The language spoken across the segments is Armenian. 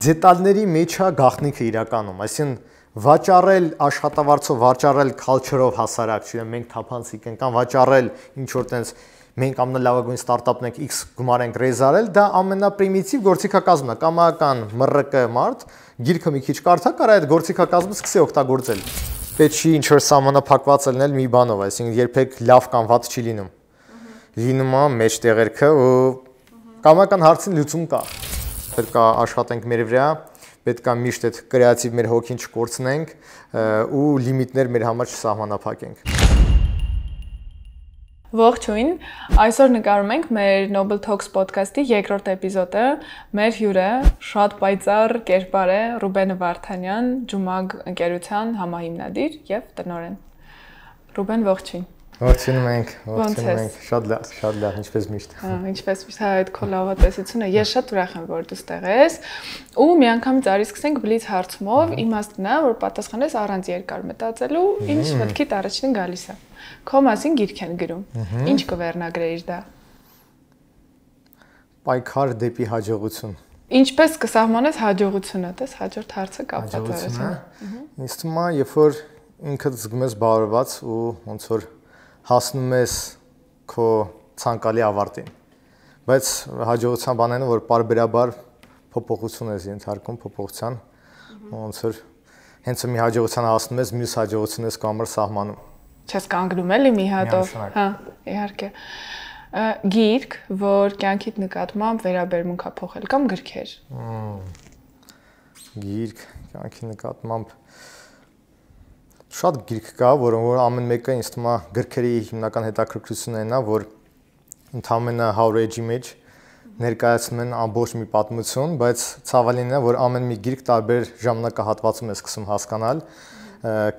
դետալների մեջ է գաղտնիքը իրականում, այսինքն վաճառել աշխատավարձով, վաճառել culture-ով հասարակ, չգիտեմ, մենք թափանցիկ ենք, կամ վաճառել ինչ որ տենց մենք ամենալավագույն ստարտափն ենք X գումար ենք ռեզարել, դա ամենապրիմիտիվ գործիքակազմն է, կամական մռկը մարդ, գիրքը մի քիչ կարդա, կարա այդ գործիքակազմը սկսի օգտագործել։ Պետք չի ինչ որ սահմանափակված լինել մի բանով, այսինքն երբեք լավ կամ վատ չի լինում։ Լինում է մեջտեղերքը, ու կամական հարցին լուծում կա։ Ա, Պետք է աշխատենք մեր վրա, պետք է միշտ այդ կրեատիվ մեր հոգին չկորցնենք ու լիմիտներ մեր համար չսահմանափակենք։ Ողջույն։ Այսօր նկարում ենք մեր Noble Talks podcast-ի երկրորդ էպիզոդը։ Մեր հյուրը շատ պայծառ կերպար է Ռուբեն Վարդանյան, Ջումագ ընկերության համահիմնադիր եւ տնօրեն։ Ռուբեն, ողջույն։ Ողջունում ենք, ողջունում ենք։ Շատ լավ, շատ լավ, ինչպես միշտ։ Հա, ինչպես միշտ, հա, այդ քո լավատեսությունը։ Ես շատ ուրախ եմ, որ դու ստեղ ես։ Ու միանգամից արի սկսենք բլից հարցումով, իմաստն է, որ պատասխանես առանց երկար մտածելու, ինչ մտքիդ առաջին գալիս է։ Քո մասին գիրք են գրում։ Ինչ կվերնագրեիր դա։ Պայքար դեպի հաջողություն։ Ինչպես կսահմանես հաջողությունը, տես հաջորդ հարցը կապված է։ Հաջողությունը։ հա։ հա։ Իսկ մա, երբ որ ինքդ զգում ես բարված ու ոնց որ հասնում ես քո ցանկալի ավարտին։ Բայց հաջողության բանն է, որ բարբերաբար փոփոխություն ես ենթարկում փոփոխության, ոնց որ հենց մի հաջողության հասնում ես, մյուս հաջողություն ես կամր սահմանում։ Չես կանգնում էլի մի հատով։ Հա, իհարկե գիրք, որ կյանքիդ նկատմամբ վերաբերմունք է փոխել կամ գրքեր։ Գիրք կյանքի նկատմամբ շատ գիրք կա, որոնք որ ամեն մեկը ինձ թվում է գրքերի հիմնական հետաքրքրությունը նա, որ ընդամենը 100 էջի մեջ ներկայացնում են ամբողջ մի պատմություն, բայց ցավալին է, որ ամեն մի գիրք տարբեր ժամանակահատվածում է սկսում հասկանալ,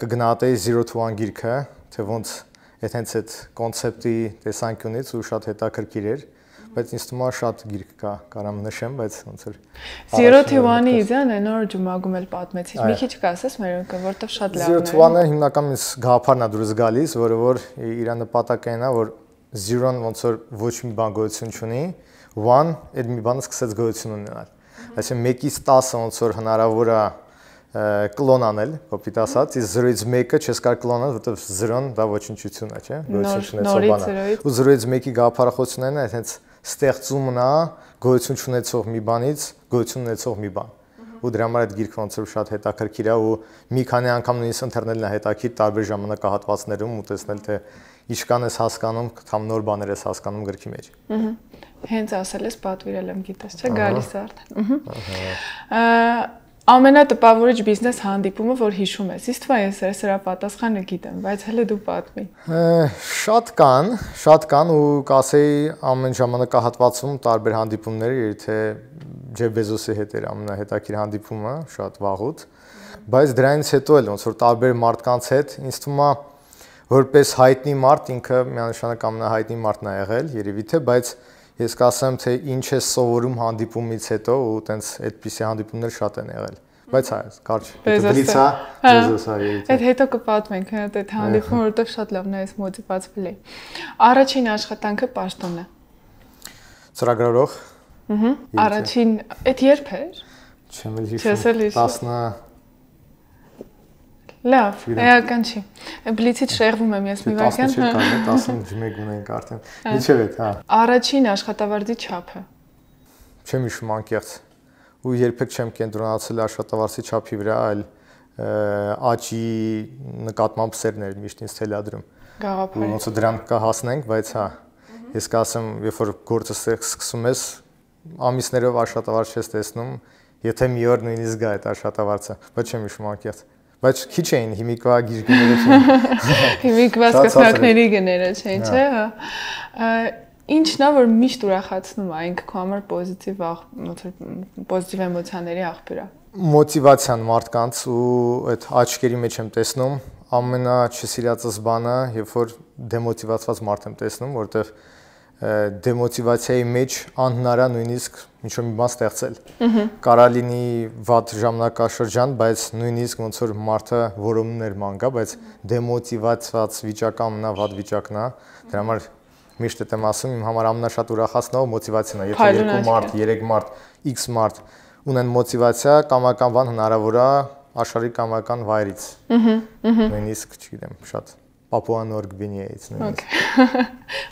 կգնահատեի 0 to 1 գիրքը, թե ոնց այդ հենց այդ կոնցեպտի տեսանկյունից ու շատ հետաքրքիր էր։ հետ բայց ինձ թվում է շատ գիրք կա, կարամ նշեմ, բայց ոնց որ Zero to One-ի իդեան է նոր ջմագում էլ պատմեցի։ Մի քիչ կասես մերոնքը, որտեվ շատ լավ է։ Zero to One-ը հիմնական ինձ գաղափարն է դուրս գալիս, որը որ իր նպատակն է, որ Zero-ն ոնց որ ոչ մի բան գոյություն չունի, One այդ մի բանը սկսեց գոյություն ունենալ։ Այսինքն 1-ից 10-ը ոնց որ հնարավոր է կլոն անել, կոպիտ ասած, իսկ 0-ից 1-ը չես կարող կլոն անել, որովհետև 0-ն դա ոչնչություն է, չէ՞, ոչնչ չունեցող բան է։ Ու 0-ից 1-ի գաղափարախոսությունն է, հենց ստեղծումն է գոյություն ունեցող մի բանից գոյություն ունեցող մի բան ու դրա համար այդ գիրքը ոնց որ շատ հետաքրքիր է ու մի քանի անգամ նույնիսկ ընթերնելն է հետաքրքիր տարբեր ժամանակահատվածներում ու տեսնել թե ինչքան ես հասկանում, կամ նոր բաներ ես հասկանում գրքի մեջ։ Ահա։ Հենց ասել ես պատվիրել եմ գիտես, չէ՞, գալիս է արդեն։ Ահա ամենատպավորիչ բիզնես հանդիպումը, որ հիշում ես։ Իստվա ես սրա պատասխանը գիտեմ, բայց հələ դու պատմի։ Շատ կան, շատ կան ու կասեի ամեն ժամանակահատվածում տարբեր հանդիպումներ, եթե Ջեփ Բեզոսի հետ էր ամենահետաքրքիր հանդիպումը, շատ վաղուց, բայց դրանից հետո էլ ոնց որ տարբեր մարդկանց հետ ինձ թվում է որպես հայտնի մարդ ինքը միանշանակ ամենահայտնի մարդն է եղել, երևի թե, բայց ես կասեմ թե ինչ ես սովորում հանդիպումից հետո ու տենց այդպիսի հանդիպումներ շատ են եղել բայց հա կարճ դրիցա դեզոսա հա։ այդ հետո կպատմենք հենց հա, այդ հանդիպումը որտեղ շատ լավ նայես մոտիվացվել է առաջին աշխատանքը պաշտոնն է ծրագրարող ըհը առաջին այդ երբ էր չեմ էլ հիշում 10 Լավ, էական չի։ Բլիցից շեղվում եմ ես մի վայրկյան։ 11 հա, ունենք արդեն։ հա։ Ինչև է, հա։ Առաջին աշխատավարձի չափը։ Չեմ հիշում անկեղծ։ Ու երբեք չեմ կենտրոնացել աշխատավարձի չափի վրա, այլ աճի նկատմամբ սերն էր միշտ ինձ թելադրում։ Գաղափարը։ Ոնց է դրան կհասնենք, բայց հա։ Ես կասեմ, երբ որ գործը սկսում ես, ամիսներով աշխատավարձ չես տեսնում, եթե մի օր նույնիսկ գա այդ աշխատավարձը, բայց չեմ հիշում անկեղծ բայց քիչ էին հիմիկվա գիրքները չէին։ Հիմիկվա սկսնակների գները չէին, հա։ չէ՞, հա։ Ինչն է որ միշտ ուրախացնում է ինքը քո համար պոզիտիվ աղ պոզիտիվ էմոցիաների աղբյուր է։ Մոտիվացիան մարդկանց ու այդ աչքերի մեջ եմ տեսնում ամենա չսիրածս բանը, երբ որ դեմոտիվացված մարդ եմ տեսնում, որտեղ դեմոտիվացիայի մեջ անհնարան նույնիսկ միջով մի բան ստեղծել։ Կարա լինի վատ ժամանակաշրջան, բայց նույնիսկ ոնց որ մարդը որոմներ մանգա, բայց դեմոտիվացված վիճակամ նա վատ վիճակն է։ Դրա համար միշտ եմ ասում, իմ համար ամենաշատ ուրախացնող մոտիվացիան է, եթե երկու մարդ, երեք մարդ, x մարդ ունեն մոտիվացիա, կամական բան հնարավոր է աշխարհի կամական վայրից։ Ահա, ահա։ Նույնիսկ չգիտեմ, շատ Պապուա Նոր Գվինեից նույնիսկ։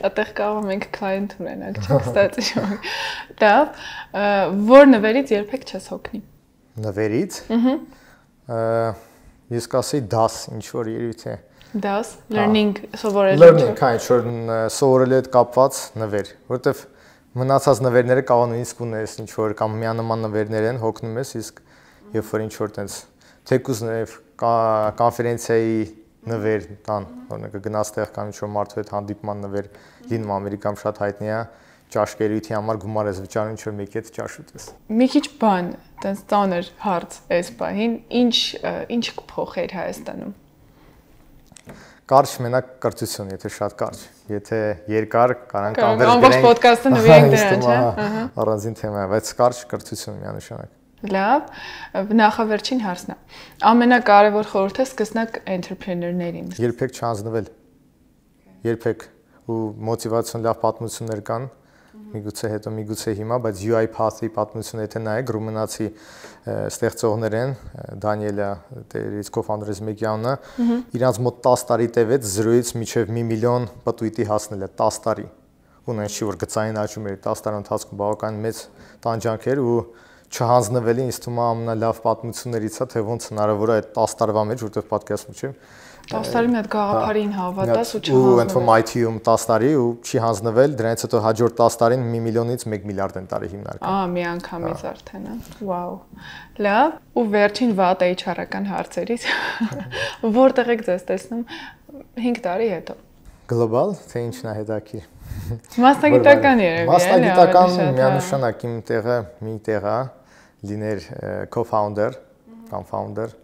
Այդտեղ կարող ենք client ունենալ, չէ՞, ստացի շոկ։ Դա որ նվերից երբեք չես հոգնի։ Նվերից։ Ահա։ Ես կասեի դաս, ինչ որ երույթ է։ Դաս, learning սովորել։ Learning kind, շոր հա, սովորել հետ կապված նվեր, որովհետև մնացած նվերները կարող նույնիսկ ունես ինչ որ կամ միանման նվերներ են հոգնում ես, իսկ երբ որ ինչ որ տենց թեկուզ նաև կոնֆերենցիայի նվեր տան, օրինակ գնաց տեղ կամ ինչ-որ մարդու հետ հանդիպման նվեր լինում Ամերիկայում շատ հայտնի է ճաշկերույթի համար գումար ես վճարում ինչ-որ մեկի հետ ճաշուտ ես։ Մի քիչ բան, տես ծանր հարց էս բանին, ինչ ինչ կփոխեր Հայաստանում։ Կարճ մենակ կրծություն, եթե շատ կարճ։ Եթե երկար կարանք անվերջ գրենք։ Ամբողջ ոդկասթը նվիրենք դրան, չէ՞։ հա? Ահա։ Առանձին թեմա, բայց կարճ կրծություն միանշանակ Լավ, նախավերջին հարցն է։ Ամենակարևոր խորհուրդը սկսնակ entrepreneur-ներին։ Երբեք չանձնվել։ Երբեք ու մոտիվացիոն լավ պատմություններ կան, միգուցե հետո միգուցե հիմա, բայց UiPath-ի պատմությունը եթե նայեք, ռումինացի ստեղծողներ են, Դանիելա Տերից կոֆանդրից Մեկյանը, իրանց մոտ 10 տարի տևեց 0-ից մինչև 1 միլիոն պտույտի հասնելը 10 տարի։ Ունեն շուտ որ գծային աճում էր 10 տարի ընթացքում բավական մեծ տանջանքեր ու չհանձնվելի ինձ թվում է ամենալավ պատմություններից է, թե ոնց հնարավոր է այդ 10 տարվա մեջ, որտեղ պատկերացնում չեմ։ 10 տարի մի հատ գաղափարին հավատաս ու չհանձնվել։ Ու ընդվում IT-ում 10 տարի ու չի հանձնվել, դրանից հետո հաջորդ 10 տարին 1 միլիոնից 1 միլիարդ են տարի հիմնարկը։ Ահա, մի անգամից արդեն, հա։ Վաու։ Լավ։ Ու վերջին վատ HR-ական հարցերից որտեղ եք ձեզ տեսնում 5 տարի հետո։ Գլոբալ, թե ինչն է հետաքրքիր։ Մասնագիտական երևի է։ Մասնագիտական միանշանակ իմ տեղը մի տեղ է, լիներ co-founder կամ founder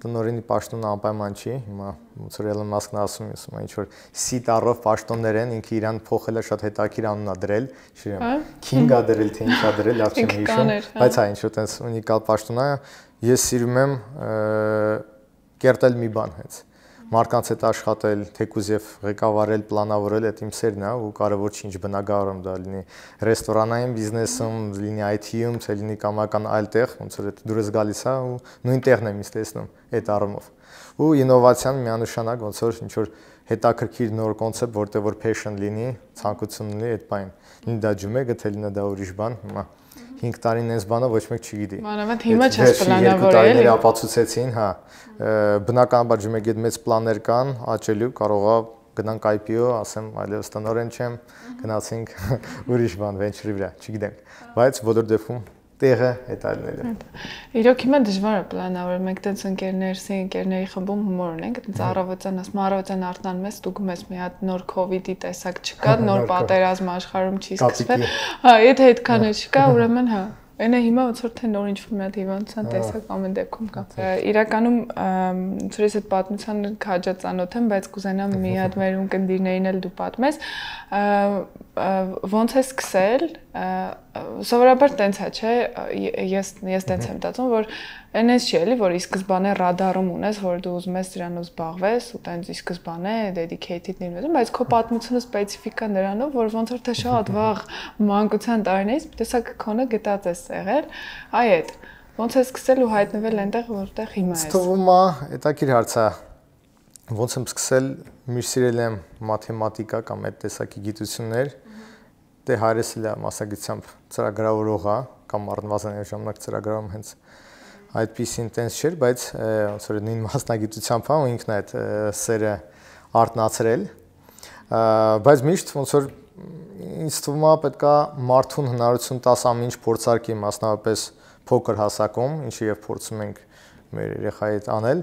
տնորինի պաշտոնը անպայման չի հիմա ոնց որ Elon Musk-ն ասում է ասում է ինչ որ C տառով պաշտոններ են ինքը իրան փոխել է շատ հետաքրքիր անունա դրել չեմ King-ա դրել թե ինչա դրել լավ չեմ հիշում բայց հա ինչ որ տես ունիկալ պաշտոնա ես սիրում եմ կերտել մի բան հենց մարկանց հետ աշխատել, թեկուզ եւ ղեկավարել, պլանավորել, այդ իմ սերն է ու կարևոր չի ինչ բնակարանում դա լինի ռեստորանային բիզնեսում, լինի IT-ում, թե լինի կամական այլ տեղ, ոնց որ այդ դուրս գալիս է ու նույն տեղն եմ ես տեսնում այդ առումով։ Ու ինովացիան միանշանակ ոնց որ ինչ որ հետաքրքիր նոր կոնցեպտ, որտեղ որ passion լինի, ցանկություն լինի այդ բան։ Լինի դա ջումեգը, թե լինի դա ուրիշ բան, հիմա 5 տարին այս բանը ոչ մեկ չգիտի։ Մանավանդ հիմա չես պլանավորել։ Երկու տարիներ ապացուցեցին, հա։ Բնականաբար ջմեկ այդ մեծ պլաններ կան, աճելու կարողա գնանք IPO, ասեմ, այլևս տնորեն չեմ, գնացինք ուրիշ բան venture-ի վրա, չգիտենք։ Բայց բոլոր դեպքում տեղը հետ այլնելը։ Իրոք հիմա դժվար է պլանավորել։ Մենք տենց ընկերներսի, ընկերների խմբում հումոր ունենք, տենց առավոտյան, ասում առավոտյան արթնանում ես, դու գում ես մի հատ նոր COVID-ի տեսակ չկա, հա, նոր պատերազմ աշխարհում չի սկսվել։ Հա, եթե այդքանը հա։ չկա, ուրեմն հա, Այնը հիմա ոնց որ թե նոր ինչ-որ մի հատ հիվանդության հա։ տեսակ ամեն դեպքում կա։ Իրականում ոնց որ ես այդ պատմությանը քաջածանոթ եմ, բայց կուզենամ մի հատ մեր ունկնդիրներին էլ դու պատմես։ Ոնց է սկսել սովորաբար տենց է, հա, չէ, ես ես տենց եմ մտածում, որ այնպես չի էլի, որ ի սկզբանե ռադարում ունես, որ դու ուզում ես դրանով զբաղվես ու տենց ի սկզբանե dedicated-ն ինվեստում, բայց քո պատմությունը սպეციფიკա նրանով, որ ոնց որ թե շատ վաղ մանկության տարիներից տեսակ քոնը գտած ես եղել, այ այդ ոնց է սկսել ու հայտնվել այնտեղ, որտեղ հիմա ես։ Ստվում է, հետաքրիր հարց է։ Ոնց եմ սկսել, միշտ սիրել եմ մաթեմատիկա կամ այդ տեսակի գիտություններ։ Ա դե Հարեսիլը մասնակցությամբ ծրագրավորող է կամ առնվազն այս ժամանակ ծրագրավորում հենց այդպես ինտենս չէր, բայց ոնց որ նույն մասնագիտությամբ է ու ինքն այդ սերը արտնացրել։ Բայց միշտ ոնց որ ինձ թվում է պետքա մարդուն հնարություն տաս ամինչ փորձարկի մասնավորապես փոքր հասակում, ինչը եւ փորձում ենք մեր երեխայի հետ անել,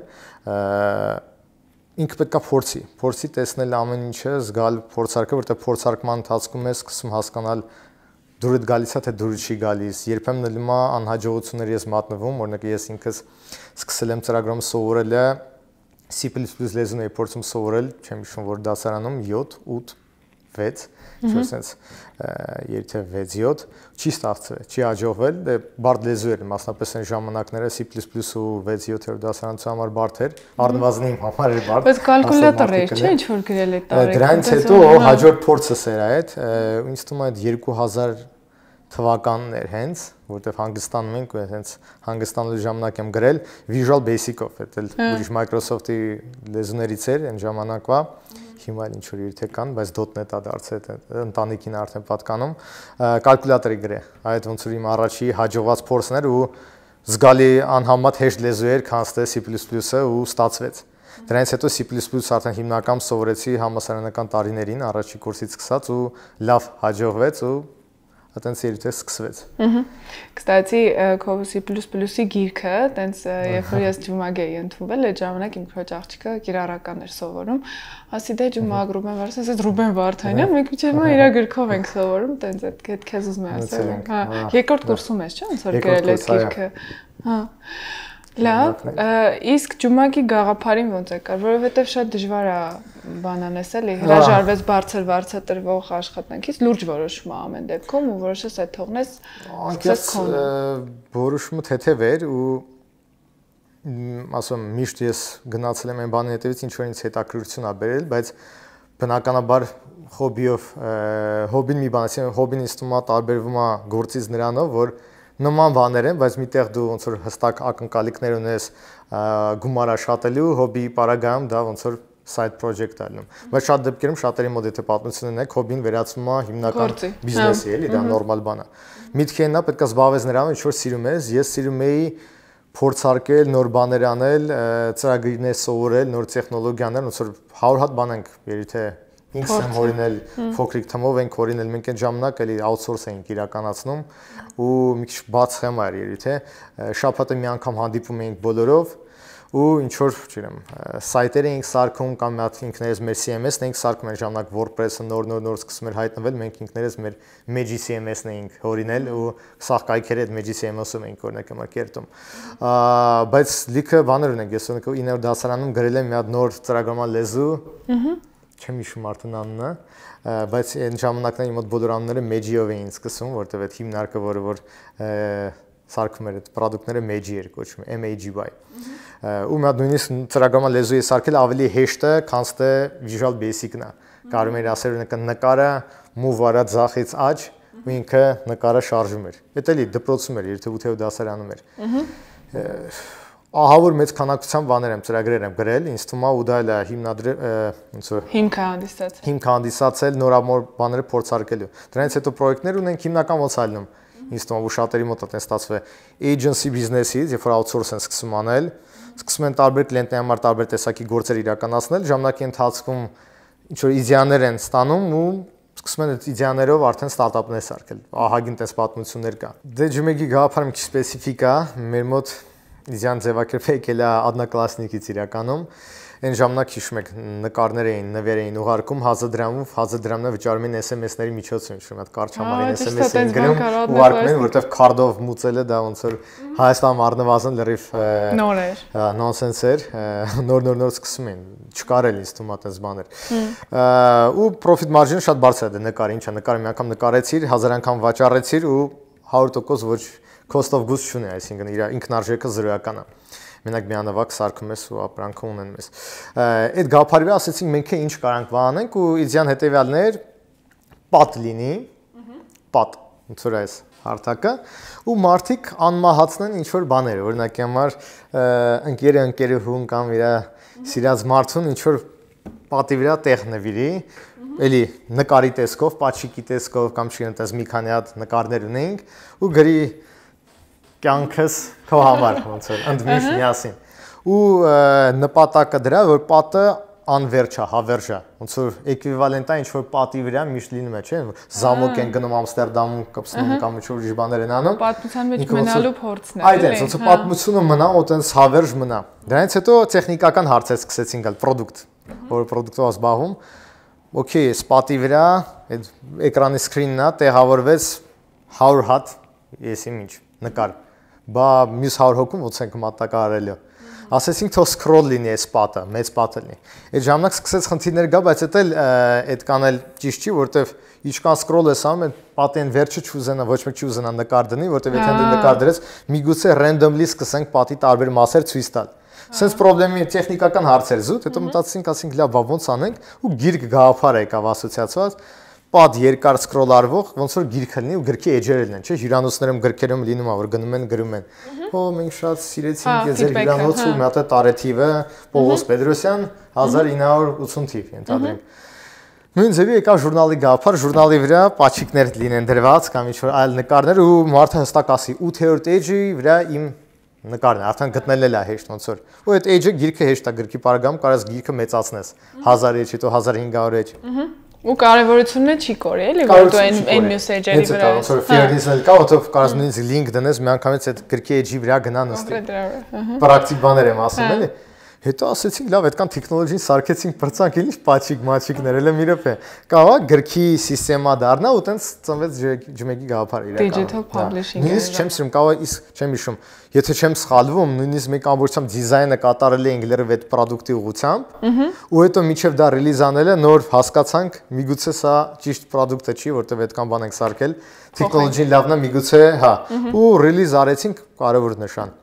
ինքը պետքա փորձի, փորձի տեսնել ամեն ինչը, զգալ փորձարկը, որտեղ փորձարկման ընթացքում է սկսում հասկանալ դուրդ գալիս է թե դուրս չի գալիս։ Երբեմն նլում է անհաջողություններ ես մատնվում, օրինակ ես ինքս սկսել եմ ծրագրում սովորելը C++ լեզուն էի փորձում սովորել, չեմ հիշում որ դասարանում 7, 8 6, չէ՞ սենց 3-ը 6-7 չի ստացվել, չի հաջողվել, դե բարդ լեզու էր, մասնապես այն ժամանակները C++ ու 6-7-րդ դասարանցու համար բարդ էր, առնվազն իմ համար էր բարդ։ Բայց կալկուլատոր էր, չէ՞ ինչ որ գրել այդ տարեկան։ Դրանից հետո հաջորդ փորձս էր այդ, ինձ թվում է այդ 2000 թվականն էր հենց, որտեվ հանգստանում ենք ու հենց հանգստանալու ժամանակ եմ գրել Visual Basic-ով, դա էլ ուրիշ Microsoft-ի լեզուներից էր այն ժամանակվա։ Ա հիմա էլ ինչ որ իրթե կան, բայց .NET է դարձել ընտանիքին արդեն պատկանում, կալկուլյատորի գրե։ Այդ ոնց որ իմ առաջի հաջողված փորձն էր ու զգալի անհամեմատ հեշտ լեզու էր, քան ստե C++-ը ու ստացվեց։ Դրանից հետո C++ արդեն հիմնական սովորեցի համասարանական տարիներին առաջի կուրսից սկսած ու լավ հաջողվեց ու այտենց երիտե սկսվեց։ Ահա։ Կստացի Կովուսի ++-ի գիրքը, այտենց երբ որ ես ջումագեի ընդունվել, այդ ժամանակ իմ քրոջ աղջիկը կիրառական էր սովորում։ Ասի դե ջումագ Ռուբեն Վարդան, ասես Ռուբեն Վարդանն է, մենք միջև մա իր գրքով ենք սովորում, այտենց այդ քեզ ուզում եմ ասել։ Հա, երկրորդ կուրսում ես, չէ՞, ոնց որ գրել ես գիրքը։ Հա։ Լավ, իսկ ջումակի գաղափարին ո՞նց է կար, որովհետև շատ դժվար է բանան էսելի, հրաժարվես բարձր վարձատրվող աշխատանքից, լուրջ որոշում է ամեն դեպքում ու որոշես այդ թողնես սկսես քոն։ Որոշումը թեթև էր ու ասում միշտ ես գնացել եմ այն բանի հետևից, ինչ որ ինձ հետաքրքրություն է բերել, բայց բնականաբար հոբիով հոբին մի բան ասեմ, հոբին ինձ թվում է տարբերվում է գործից նրանով, որ նման բաներ են, բայց միտեղ դու ոնց որ հստակ ակնկալիքներ ունես գումարաշատելու, հոբի պարագայում դա ոնց որ side project ալնում։ Բայց շատ դեպքերում շատերի մոտ եթե պատմությունն է, հոբին վերածվում է հիմնական հա։ բիզնեսի, էլի, դա նորմալ բան է։ Միտքն է, պետք է զբաղվես նրանով, ինչ որ սիրում ես, ես սիրում եի փորձարկել, նոր բաներ անել, ծրագրներ սովորել, նոր տեխնոլոգիաներ, ոնց որ 100 հատ բան ենք, եթե ինքս եմ հորինել փոքրիկ թմով ենք հորինել մենք այն ժամանակ էլի outsource էինք իրականացնում ու մի քիչ բաց խեմա էր երի թե շաբաթը մի անգամ հանդիպում էինք բոլորով ու ինչ որ չգիտեմ սայթեր էինք սարքում կամ հատ ինքներս մեր CMS-ն էինք սարքում այն ժամանակ WordPress-ը նոր-նոր նոր սկսում էր հայտնվել մենք ինքներս մեր Magic CMS-ն էինք հորինել ու սաղ կայքերը այդ Magic CMS-ում էինք օրինակ մարկերտում բայց լիքը բաներ ունենք ես օրինակ 9-րդ դասարանում գրել եմ մի հատ նոր ծրագրման լեզու ըհը չեմ հիշում արդեն անունը, բայց այն ժամանակներին մոտ բոլոր անունները Մեջիով էին սկսում, որտեղ այդ հիմնարկը, որը որ սարքում էր այդ product-ները Meji էր կոչվում, MAGY։ Ու մա նույնիսկ ծրագրամա լեզուի սարքել ավելի հեշտ է, քան ստե Visual Basic-ն է։ Կարում էր ասել նկարը move արա ցախից աջ, ու ինքը նկարը շարժում էր։ Էդ էլի դպրոցում էր, երթեւութեւ դասարանում էր։ Ահա ահավոր մեծ քանակությամբ բաներ եմ ծրագրեր եմ գրել, ինձ թվում է ու դա էլ է հիմնադրել ոնց որ հիմքը հանդիսացել։ Հիմքը հանդիսացել նորամոր բաները փորձարկելու։ Դրանից հետո պրոյեկտներ ունենք հիմնական ոնց ալնում։ Ինձ թվում է ու շատերի մոտ է տես ստացվել agency business-ից, երբ որ outsource են սկսում անել, սկսում են տարբեր կլիենտների համար տարբեր տեսակի գործեր իրականացնել, ժամանակի ընթացքում ինչ որ իդեաներ են ստանում ու սկսում են այդ իդեաներով արդեն ստարտափներ սարքել։ Ահագին տես պատմություններ կան։ Դե ջմեգի գաղափարը մի քիչ սպეციფიկ է, մեր մոտ Իզյան ձևակերպեք էլա adnoklassnikից իրականում այն ժամանակ հիշում եք նկարներ էին, նվեր էին ուղարկում 1000 դրամով, 1000 դրամնա վճարում էին SMS-ների միջոցով, ինչ-որ հատ կարճ համարին SMS էին գրում, ուղարկում էին, որովհետև քարդով մուծելը դա ոնց որ Հայաստանում առնվազն լրիվ նոր էր։ Նոնսենս էր, նոր-նոր-նոր սկսում էին, չկար էլ ինձ թվում այդպես բաներ։ Ու profit margin-ը շատ բարձր է դա նկարի, ինչա նկարը մի անգամ նկարեցիր, 1000 անգամ վաճառեցիր ու 100% ոչ cost of goods չունի, այսինքն իր ինքնարժեքը զրոյական է։ Մենակ միանավակ սարքում ես ու ապրանքը ունեն մեզ։ Այդ գաղափարը ասեցինք մենք է ինչ կարանք վանենք ու իդյան հետեւյալներ պատ լինի։ Պատ, ոնց որ այս հարթակը ու մարդիկ անմահացնեն ինչ որ բաներ, օրինակի համար ընկերը ընկերուհուն կամ իր սիրած մարդուն ինչ որ պատի վրա տեղ նվիրի, էլի նկարի տեսքով, պատշիկի տեսքով կամ չի ընտես մի քանի հատ նկարներ ունենք ու գրի կյանքս քո համար ոնց որ ընդմիշտ միասին։ Ու նպատակը դրա, որ պատը անվերջ է, հավերժ է։ Ոնց որ էկվիվալենտա ինչ որ պատի վրա միշտ լինում է, չէ՞, զամոկ են գնում Ամստերդամում, կպցնում կամ ինչ որ ուրիշ բաներ են անում։ Պատմության մեջ մնալու փորձն է։ Այդ է, ոնց որ հա։ պատմությունը մնա, ոնց հավերժ մնա։ Դրանից հետո տեխնիկական հարցեր սկսեցին գալ, product, որը product-ով զբաղվում։ Okay, ես պատի վրա, այդ էկրանի սկրինն է, տեղավորվեց 100 հատ, ես ինչ նկար բա մյուս 100 հոգում ո՞նց ենք մատակարարելու ասեցինք թող scroll լինի այս պատը, մեծ պատը լինի։ Այդ ժամանակ սկսեց խնդիրներ գա, բայց դա էլ այդ կան էլ ճիշտ չի, որովհետև ինչքան scroll ես անում, այդ պատեն վերջը չուզենա, ոչ մեկ չուզենա նկար դնի, որովհետև եթե դու հա։ նկար դրես, միգուցե randomly սկսենք պատի տարբեր մասեր ցույց տալ։ Սենց խնդրեմի հա։ տեխնիկական հարցեր զուտ, հետո մտածեցինք, ասենք լավ, բա ոնց անենք ու գիրք գաղափար եկավ ասոցիացված պատ երկար սկրոլարվող, ոնց որ գիրքը լինի ու գրքի էջերն են, չէ՞, հյուրանոցներում գրքերում լինում է, որ գնում են, գրում են։ Հո մենք շատ սիրեցինք ձեր հյուրանոցը, հա։ մի հատ է տարեթիվը, Պողոս Պետրոսյան 1980 թիվ ենթադրենք։ Նույն ձևի եկա ժուրնալի գաղափար, ժուրնալի վրա պաչիկներ լինեն դրված կամ ինչ որ այլ նկարներ ու մարդը հստակ ասի 8-րդ էջի վրա իմ նկարն է, արդեն գտնելել է հեշտ ոնց որ։ Ու այդ էջը գիրքը հեշտ է, գրքի պարագամ կարաս գիրքը մեծացնես 1000 էջի, 1500 էջ։ Ահա ու կարևորությունը չի կորի, էլի, որ դու այն այն մյուս էջերի վրա ես։ Հենց դա, որ ֆիլդիսը հա։ կա, որտով կարաս նույնիսկ link դնես, միանգամից այդ գրքի էջի վրա գնա նստի։ Պրակտիկ բաներ եմ ասում, հա։ էլի։ Հա Հետո ասեցինք, լավ, այդքան տեխնոլոգիան սարքեցինք, բրցանք, ինչ պաչիկ մաչիկներ, էլ մի րոպե։ Կավա գրքի սիստեմա դառնա ու տենց ծնվեց ջմեկի գաղափարը իրականում։ Digital publishing։ Նույնիսկ չեմ սիրում, կավա իսկ չեմ հիշում։ Եթե չեմ սխալվում, նույնիսկ մեկ ամբողջությամբ դիզայնը կատարել էինք լրիվ այդ product-ի ուղությամբ, ու հետո միջև դա ռելիզ անելը նոր հասկացանք, միգուցե սա ճիշտ product-ը չի, որտեվ այդքան բան ենք սարքել, տեխնոլոգիան լավն է, միգուցե, հա։ Ու ռելիզ արեցինք, կարևոր նշան։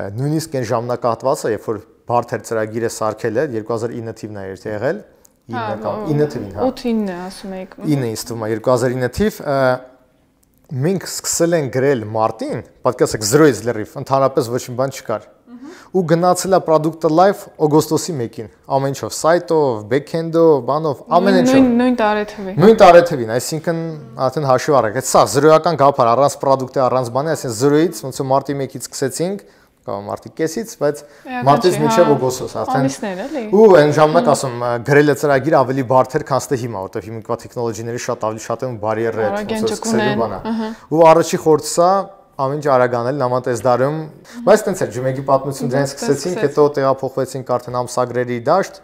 Նույնիսկ այն ժամանակահատվածը, երբ որ բարթեր ծրագիրը սարքել է 2009 թիվն է երթ եղել 9 հա, կամ 9 թվին հա 8-9 ասում եք 9-ը ինձ թվում է 2009 թիվ մենք սկսել ենք գրել մարտին պատկասեք 0-ից լրիվ ընդհանրապես ոչ մի բան չկար ու գնացել է product-ը live օգոստոսի 1-ին։ Ամեն ինչով, սայթով, backend-ով, բանով, ամեն ինչով։ Նույն նույն տարեթվին։ Նույն տարեթվին, այսինքն արդեն հաշիվ առեք, այդ սա զրոյական գաղափար, առանց product-ի, առանց բանի, այսինքն զրոյից ոնց որ մարտի 1-ից սկսեցինք, կամ մարտի կեսից, բայց մարտից մինչև օգոստոս հա, արդեն ամիսներ էլի։ Ու այն ժամանակ ասում գրելը ծրագիր ավելի բարդ էր, քան ստե հիմա, որտեվ հիմիկվա տեխնոլոգիաները շատ ավելի շատ են բարիերը հետ խոսելու բանա։ Ու առաջի խորցը ամեն ինչ արագ անելն ամատես դարում, բայց տենց էր ջմեգի պատմություն դրանից սկսեցինք, հետո տեղափոխվեցինք արդեն ամսագրերի դաշտ,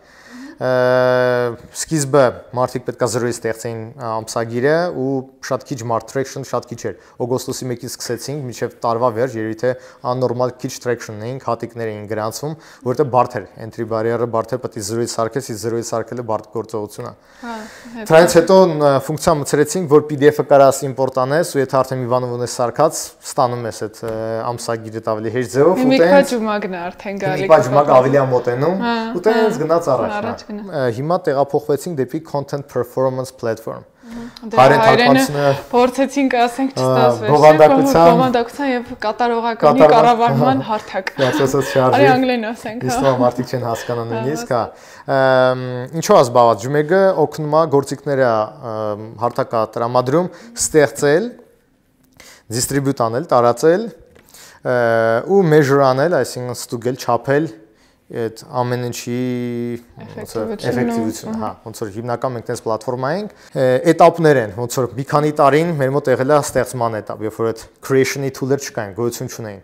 սկիզբը մարդիկ պետքա զրոյից ստեղծեին ամսագիրը ու շատ քիչ մարդ traction շատ քիչ էր։ Օգոստոսի 1-ից սկսեցինք մինչև տարվա վերջ երևի թե աննորմալ քիչ traction էինք, հատիկներ էին գրանցվում, որովհետեւ բարդ էր, entry barrier-ը բարդ էր, պետք է զրոյից սարքես, իսկ զրոյից սարքելը բարդ գործողություն է։ Հա։ Դրանից հետո ֆունկցիա մցրեցինք, որ PDF-ը կարաս import անես ու եթե արդեն Իվանով ունես սարքած, ստանում ես այդ ամսագիրը ավելի հեշտ ձևով ու տենց։ Մի քիչ մագնա արդեն գալի։ Մի քիչ մագ ավելի ամոտենում հա, ու տենց հա, գնաց առաջ։ հա։ Առաջ հիմա տեղափոխվեցինք դեպի content performance platform։ Հայերեն թարգմանությունը փորձեցինք, ասենք, չստացվեց։ Բովանդակության, բովանդակության եւ կատարողականի կառավարման հարթակ։ Process-ս շարժի։ Արի անգլեն ասենք։ Իստո հա։ մարդիկ չեն հասկանա նույնիսկ, հա։ Ինչու ազբաված Ջումեգը օգնում է գործիքները հարթակա տրամադրում ստեղծել, դիստրիբյուտ անել, տարածել ու measure անել, այսինքն ստուգել, չափել այդ ամենը չի ոնց որ էֆեկտիվություն, հա, ոնց որ հիմնական մենք տես պլատֆորմա ենք, этаպներ են, ոնց որ մի քանի տարին մեր մոտ եղել է ստեղծման этап, երբ որ այդ creation-ի tool-եր չկային, գոյություն չունեին։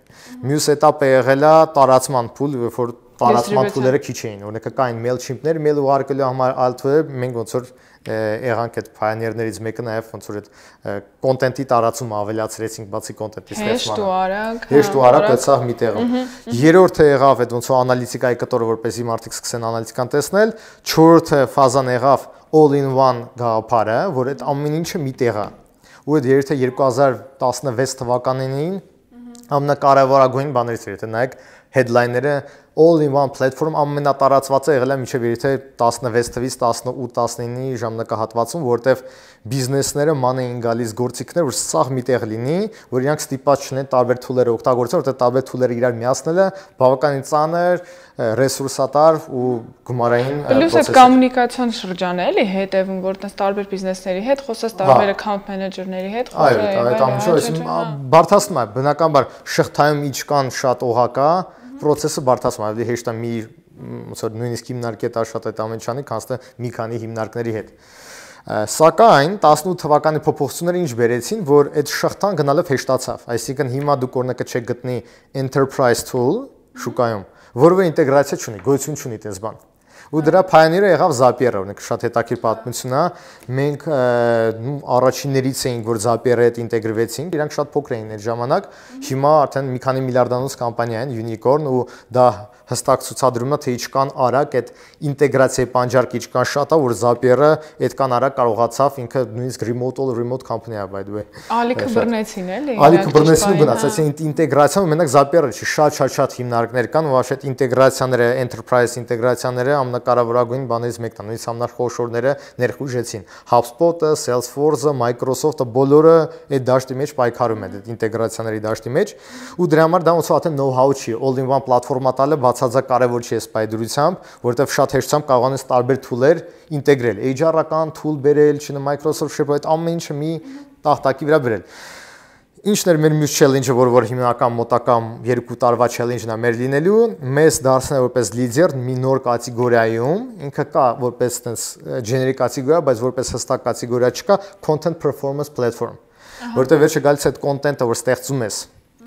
Մյուս этаպը եղել է տարածման pool, երբ որ տարածման թուլերը քիչ էին, օրինակ կային Mailchimp-ներ, mail ուղարկելու համար այլ թուլեր, մենք ոնց որ եղանք այդ pioneer-ներից մեկը նաև ոնց որ այդ կոնտենտի տարածումը ավելացրեցինք բացի կոնտենտի ստեղծմանը։ Հեշտ ու արագ։ Հեշտ ու արագ այցավ մի տեղում։ Երրորդը եղավ այդ ոնց որ անալիտիկայի կտորը, որպեսզի մարդիկ սկսեն անալիտիկան տեսնել, 4-ը ֆազան եղավ all-in-one գաղափարը, որ այդ ամեն ինչը մի տեղ է։ Ու այդ երրորդը 2016 թվականին ամենակարևորագույն բաներից էր, եթե նայեք headline-ները all-in-one platform ամենատարածվածը եղել է մինչև եթե 16 թվից 18-19-ի ժամանակահատվածում, որտեղ բիզնեսները ման էին գալիս գործիքներ, որ սաղ միտեղ լինի, որ իրանք ստիպված չեն տարբեր թուլերը օգտագործել, որտեղ տարբեր թուլերը իրար միացնելը բավականին ծանր, ռեսուրսատար ու գումարային պրոցես է։ Պլյուս այդ կոմունիկացիոն շրջանը էլի հետևում, որտես տարբեր բիզնեսների հետ խոսես, տարբեր account manager-ների հետ խոսես։ Այո, այդ ամիջը, այսինքն բարթացնում է, բնականաբար շղթայում իջ կան շատ օհակա, process-ը բարդացում, ավելի հեշտ է մի ոնց որ նույնիսկ հիմնարկել շատ այդ ամեն չանի, քան ստե մի քանի հիմնարկների հետ։ Սակայն 18 թվականի փոփոխությունները ինչ բերեցին, որ այդ շղթան գնալով հեշտացավ։ Այսինքն հիմա դուք օրինակը չեք գտնի enterprise tool շուկայում, որովը ինտեգրացիա չունի, գոյություն չունի այդպես բան ու դրա pioneer-ը եղավ Zapier-ը, ունեք շատ հետաքրքիր պատմություն է։ հա։ Մենք առաջիններից էինք, որ Zapier-ը հետ ինտեգրվեցինք, իրանք շատ փոքր էին այդ ժամանակ։ Հիմա արդեն մի քանի միլիարդանոց կամպանիա են, unicorn ու դա հստակ ցուցադրումը, թե ինչքան արագ այդ ինտեգրացիայի պանջարկը ինչքան շատ է, որ Zapier-ը այդքան արագ կարողացավ ինքը նույնիսկ remote all remote company-ա by the way։ Ալիքը բռնեցին էլի։ Ալիքը բռնեցին ու գնաց, այսինքն ինտեգրացիան մենակ Zapier-ը չի, շատ-շատ-շատ հիմնարկներ կան, որ այդ ինտեգրացիաները, enterprise ինտեգրացիաները ամենակարևորագույն բաներից մեկն է, նույնիսկ համնար խոշորները ներխուժեցին։ HubSpot-ը, Salesforce-ը, Microsoft-ը բոլորը այդ դաշտի մեջ պայքարում են, այդ ինտեգրացիաների դաշտի մեջ, ու դրա համար դա ոնց է know-how չի, all-in-one պլատֆորմա տալը բացարձակ կարևոր չի սպայ դրությամբ, որովհետև շատ հեշտությամբ կարողան ես տարբեր թուլեր ինտեգրել, HR-ական թուլ բերել, չնա Microsoft Share-ը, այդ ամեն ինչը մի տախտակի վրա բերել։ Ինչն էր մեր մյուս challenge-ը, որ որ հիմնական մոտակամ 2 տարվա challenge-ն է մեր լինելու, մեզ դարձնել որպես լիդեր մի նոր կատեգորիայում, ինքը կա որպես տենց generic կատեգորիա, բայց որպես հստակ կատեգորիա չկա, content performance platform, որտեղ վերջը գալիս է այդ content-ը, որ ստեղծում ես,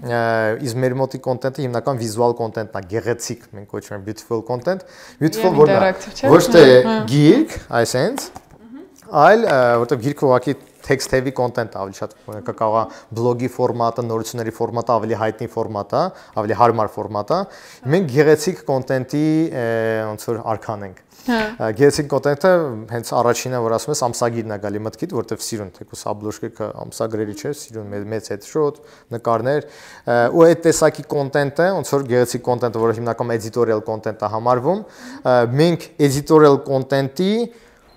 իսկ մեր մոտի կոնտենտը հիմնական վիզուալ կոնտենտն է, գեղեցիկ, մենք կոչում ենք beautiful content, beautiful որն է։ Ոչ թե հա։ գիրք, այսենց, այլ որտեղ գիրքը ուղղակի text heavy content-ը ավելի շատ կարող է բլոգի ֆորմատը, նորությունների ֆորմատը ավելի հայտնի ֆորմատը, ավելի հարմար ֆորմատը։ Մենք գեղեցիկ կոնտենտի ոնց որ արքան ենք։ Հա։ Գեցին կոնտենտը հենց առաջինը որ ասում ես ամսագիրն է գալի մտքիդ, որտեվ սիրուն, թեկուս աբլոշկը ամսագրերի չէ, սիրուն մեծ հետ շոտ, նկարներ ու այդ տեսակի կոնտենտը, ոնց որ գեղեցիկ կոնտենտը, որը հիմնականում editorial կոնտենտ է համարվում, մենք editorial կոնտենտի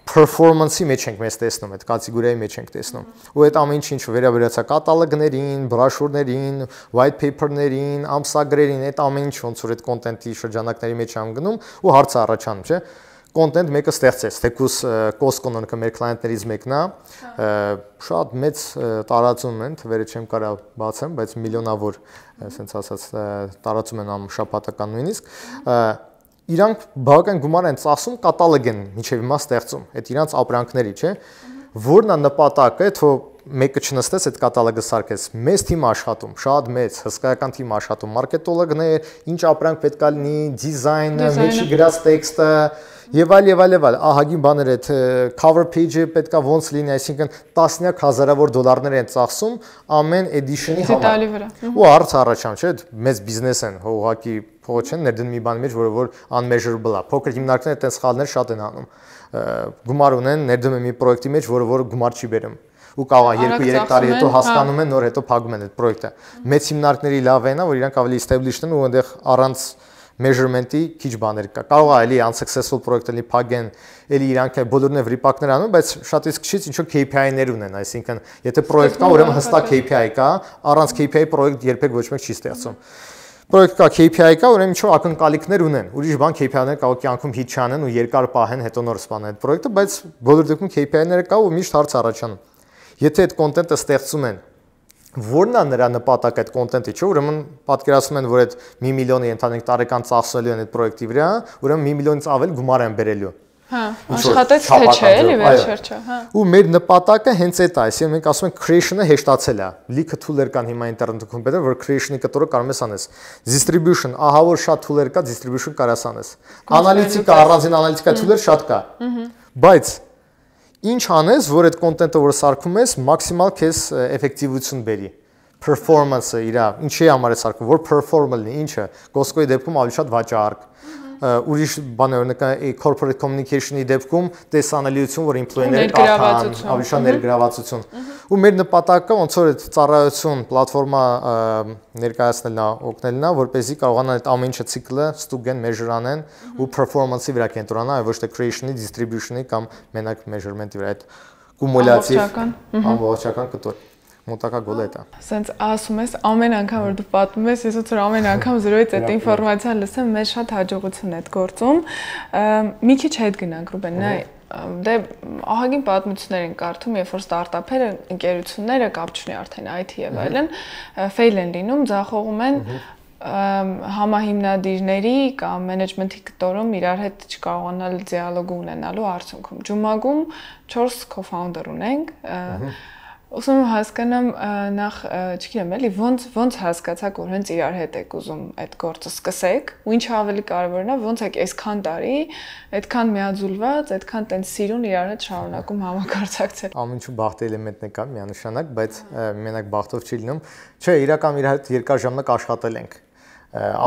performance-ի մեջ ենք մեզ տեսնում, այդ կատեգորիայի մեջ ենք տեսնում։ Ու այդ ամեն ինչ ինչ վերաբերած է կատալոգներին, բրաշուրներին, white paper-ներին, ամսագրերին, այդ ամեն ինչ ոնց որ այդ կոնտենտի շրջանակների մեջ անգնում ու հարցը առաջանում, չէ՞ կոնտենտ մեկը ստեղծես, թեկուս Costco-ն ընկը մեր կլիենտներից մեկն է, հա։ շատ մեծ տարածում են, թվերը չեմ կարա բացեմ, բայց միլիոնավոր, ասենց ասած, տարածում են ամ շապատական նույնիսկ, իրանք բավական գումար են ծախսում կատալոգ են միջև հիմա ստեղծում, այդ իրանց ապրանքների, չէ՞։ Որն է նպատակը, թե մեկը չնստես այդ կատալոգը սարքես։ Մեծ թիմ աշխատում, շատ մեծ, հսկայական թիմ աշխատում, մարքետոլոգներ, ինչ ապրանք պետք է լինի, դիզայնը, մեջի գրած տեքստը, եւ այլ եւ այլ եւ այլ։ Ահագին բաներ այդ cover page-ը պետքա ոնց լինի, այսինքն տասնյակ հազարավոր դոլարներ են ծախսում ամեն edition-ի համար։ Ու հարց առաջանում չէ, մեծ բիզնես են, հո ուղակի փողոց են ներդնում մի բան մեջ, որը որ unmeasurable է։ Փոքր հիմնարկները այդտեղ սխալներ շատ են անում գումար ունեն, ներդում են մի պրոյեկտի մեջ, որը որ գումար չի բերում ու կարող է 2-3 տարի հետո հա։ հասկանում են, նոր հետո փակում են այդ պրոյեկտը։ Մեծ հիմնարկների լավ են, որ իրանք ավելի established են ու այնտեղ առանց measurement-ի քիչ բաներ կա։ Կարող է էլի unsuccessful project-ը լինի փագեն, էլի իրանք է բոլորն է ռիպակներ անում, բայց շատ իսկից ինչ-որ KPI-ներ ունեն, այսինքն եթե project կա, ուրեմն հստակ KPI կա, առանց KPI project երբեք ոչ մեկ չի ստեղծում։ Պրոյեկտ կա KPI կա, ուրեմն ինչ-որ ակնկալիքներ ունեն։ Ուրիշ բան KPI-ներ կարող կյանքում հիտ չանեն ու երկար պահեն, հետո նոր սպանեն այդ պրոյեկտը, բայց բոլոր դեպքում KPI-ները կա ու միշտ հարց առաջանում։ Եթե այդ կոնտենտը ստեղծում են, որն է նրա նպատակը այդ կոնտենտի, չէ՞, ուրեմն պատկերացնում են, որ այդ 1 միլիոնը ընդանեկ տարեկան ծախսելու են այդ պրոյեկտի վրա, ուրեմն 1 միլիոնից ավել գումար են բերելու։ Հա, աշխատեց թե չէ, էլի վերջերջը, հա։ Ու մեր նպատակը հենց այդ է, այսինքն մենք ասում ենք creation-ը հեշտացել է։ Լիքը թուլեր կան հիմա ինտերնետի կոմպյուտերը, որ creation-ի կտորը կարող ես անես։ Distribution, ահա որ շատ թուլեր կա, distribution կարաս անես։ Անալիտիկա, առանձին անալիտիկա թուլեր շատ կա։ Բայց ինչ անես, որ այդ կոնտենտը, որ սարքում ես, մաքսիմալ քեզ էֆեկտիվություն բերի performance-ը իրա ինչի համար է սարքում, որ performal-ն ինչը, Costco-ի դեպքում ավելի շատ վաճառք ուրիշ բաներ, օրինակ corporate communication-ի դեպքում տեսանելիություն, որ ինֆլուենսեր կան, ավիշա ներգրավվածություն։ Ու մեր նպատակը ոնց որ այդ ծառայություն պլատֆորմա ներկայացնելն է, օգնելն է, որպեսզի կարողանան այդ ամեն ինչը ցիկլը ստուգեն, մեջրանեն ու performance-ի վրա կենտրոնանան, այլ ոչ թե creation-ի, distribution-ի կամ մենակ measurement-ի վրա այդ կումուլատիվ ամբողջական կտոր մոտակա գոլը է դա։ Սենց ասում ես ամեն անգամ որ դու պատմում ես, ես ոնց որ ամեն անգամ զրոյից այդ ինֆորմացիան լսեմ, մեզ շատ հաջողություն է այդ գործում։ Մի քիչ հետ գնանք Ռուբեն, նայ դե ահագին պատմություններ են կարդում, երբ որ ստարտափերը, ընկերությունները կապ չունի արդեն IT եւ այլն, ֆեյլ են լինում, ձախողում են համահիմնադիրների կամ մենեջմենթի կտորում իրար հետ չկարողանալ դիալոգ ունենալու արդյունքում։ Ջումագում 4 co-founder ունենք, Ոսում հասկանամ նախ, չգիտեմ, էլի ոնց ոնց հասկացաք, որ հենց իրար հետ եք ուզում այդ գործը սկսեք, ու ինչը ավելի կարևորն է, ոնց եք այսքան տարի, այդքան միաձուլված, այդքան տենց սիրուն իրար հետ շարունակում համագործակցել։ Ամեն ինչու բախտի էլեմենտն է կա, միանշանակ, բայց մենակ բախտով չի լինում։ Չէ, իրական իր հետ երկար ժամանակ աշխատել ենք։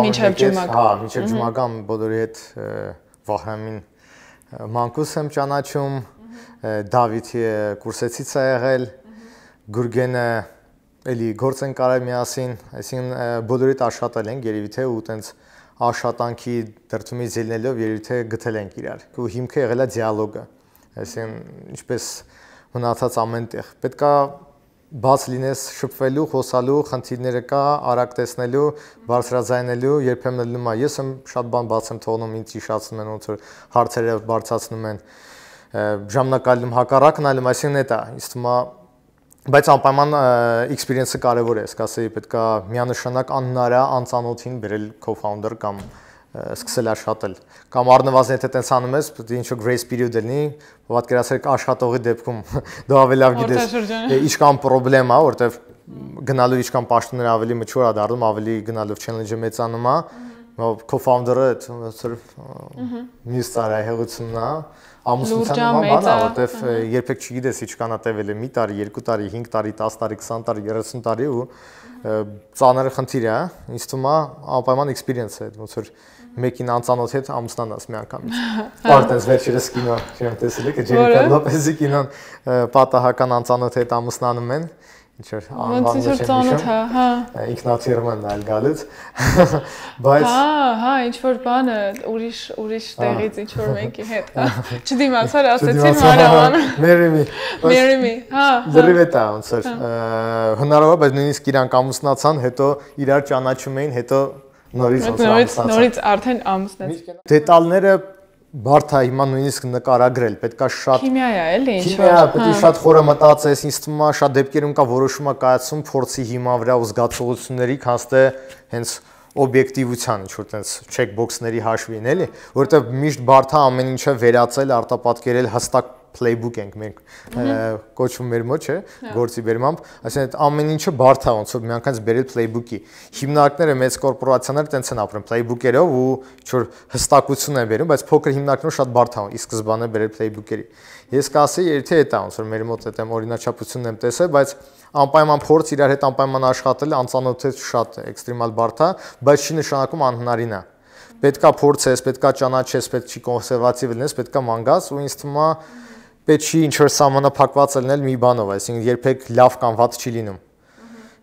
Մինչև ջումական։ Հա, մինչև ջումական բոլորի հետ Վահրամին Մանկուս եմ ճանաչում, Դավիթի կուրսեցից է եղել, Գուրգենը էլի գործ են կարել միասին, այսինքն բոլորիդ աշխատել ենք, երևի թե ու տենց աշխատանքի դրդումից ելնելով երևի թե գտել ենք իրար։ Ու հիմքը եղել է դիալոգը։ Այսինքն ինչպես մնացած ամենտեղ։ Պետքա բաց լինես շփվելու, խոսալու, խնդիրները կա, արագ տեսնելու, բարձրաձայնելու, երբեմն լինում է ես եմ շատ բան բաց եմ թողնում, ինձ իշացնում են ոնց որ հարցերը բարձացնում են ժամանակալում հակառակն այլում, այսինքն դա ինձ թվում է բայց անպայման experience-ը կարևոր է, սկասեի պետքա միանշանակ անհնար է անծանոթին բերել co-founder կամ սկսել աշխատել։ Կամ առնվազն եթե տենց անում ես, պետք է ինչ-որ grace period լինի, պատկերացրեք աշխատողի դեպքում դա ավելի լավ գիտես։ Ինչքան խնդրեմ է, որտեվ գնալու ինչքան պաշտոնները ավելի մճուր է դառնում, ավելի գնալով challenge-ը մեծանում է, co-founder-ը այդ մյուս ծառայ հեղությունն է։ Ահա ամուսնության բան է, որովհետև երբեք չգիտես ինչ կանա տևել է մի տարի, երկու տարի, 5 տարի, 10 տարի, 20 տարի, 30 տարի ու ծանր խնդիր է, ինձ թվում է անպայման experience է, ոնց որ մեկին անծանոթ հետ ամուսնանաս մի անգամից։ Պարտես վերջերս կինո չեմ տեսել, կջերիքան լոպեզի կինոն պատահական անծանոթ հետ ամուսնանում են։ Ա ինչ-որ անվան ինչ-որ ծանոթ, հա, հա։ Ինքնաթիռման այլ գալից։ Բայց հա, հա, ինչ որ բանը ուրիշ ուրիշ տեղից ինչ որ մեկի հետ, հա։ Չդիմացար ասեցին մանավան։ Marry me։ Marry me։ Հա։ Զրիվ հա, հա։ է տա ոնց էր։ հա։ Հնարավոր է, բայց նույնիսկ իրանք ամուսնացան, հետո իրար ճանաչում էին, հետո նորից ոնց ամուսնացան։ Նորից արդեն ամուսնացան։ Դետալները բարթա հիմա նույնիսկ նկարագրել, պետքա շատ քիմիա է, էլի ինչ։ Քիմիա, պետք է հա։ շատ խորը մտածես, ինձ թվում է շատ դեպքերում կա որոշումա կայացում փորձի հիմա վրա ու զգացողությունների քանստե հենց օբյեկտիվության ինչ որ տենց չեքբոքսների հաշվին էլի, որովհետև միշտ բարթա ամեն ինչը վերածել, արտապատկերել հստակ playbook ենք մենք կոչվում մեր մոտ, չէ, հա։ գործի բերմամբ, այսինքն այդ ամեն ինչը բարդ է ոնց որ միանգամից բերել playbook-ի։ Հիմնարկները մեծ կորպորացիաները տենց են ապրում playbook-երով ու ինչ-որ հստակություն են բերում, բայց փոքր հիմնարկներով շատ բարդ է ի սկզբանե բերել playbook-երի։ Ես կասեի, եթե դա ոնց որ մեր մոտ այդ օրինաչափությունն եմ տեսել, բայց անպայման փորձ իրար հետ անպայման աշխատել անծանոթից շատ էքստրեմալ բարդ է, բայց չի նշանակում անհնարին է։ Պետքա փորձես, պետքա ճանաչես, պետք չի կոնսերվատիվ լինես, պետքա մանգաս ու ինձ թվում է պետք չի ինչ որ սահմանափակված լինել մի բանով, այսինքն երբեք լավ կամ վատ չի լինում։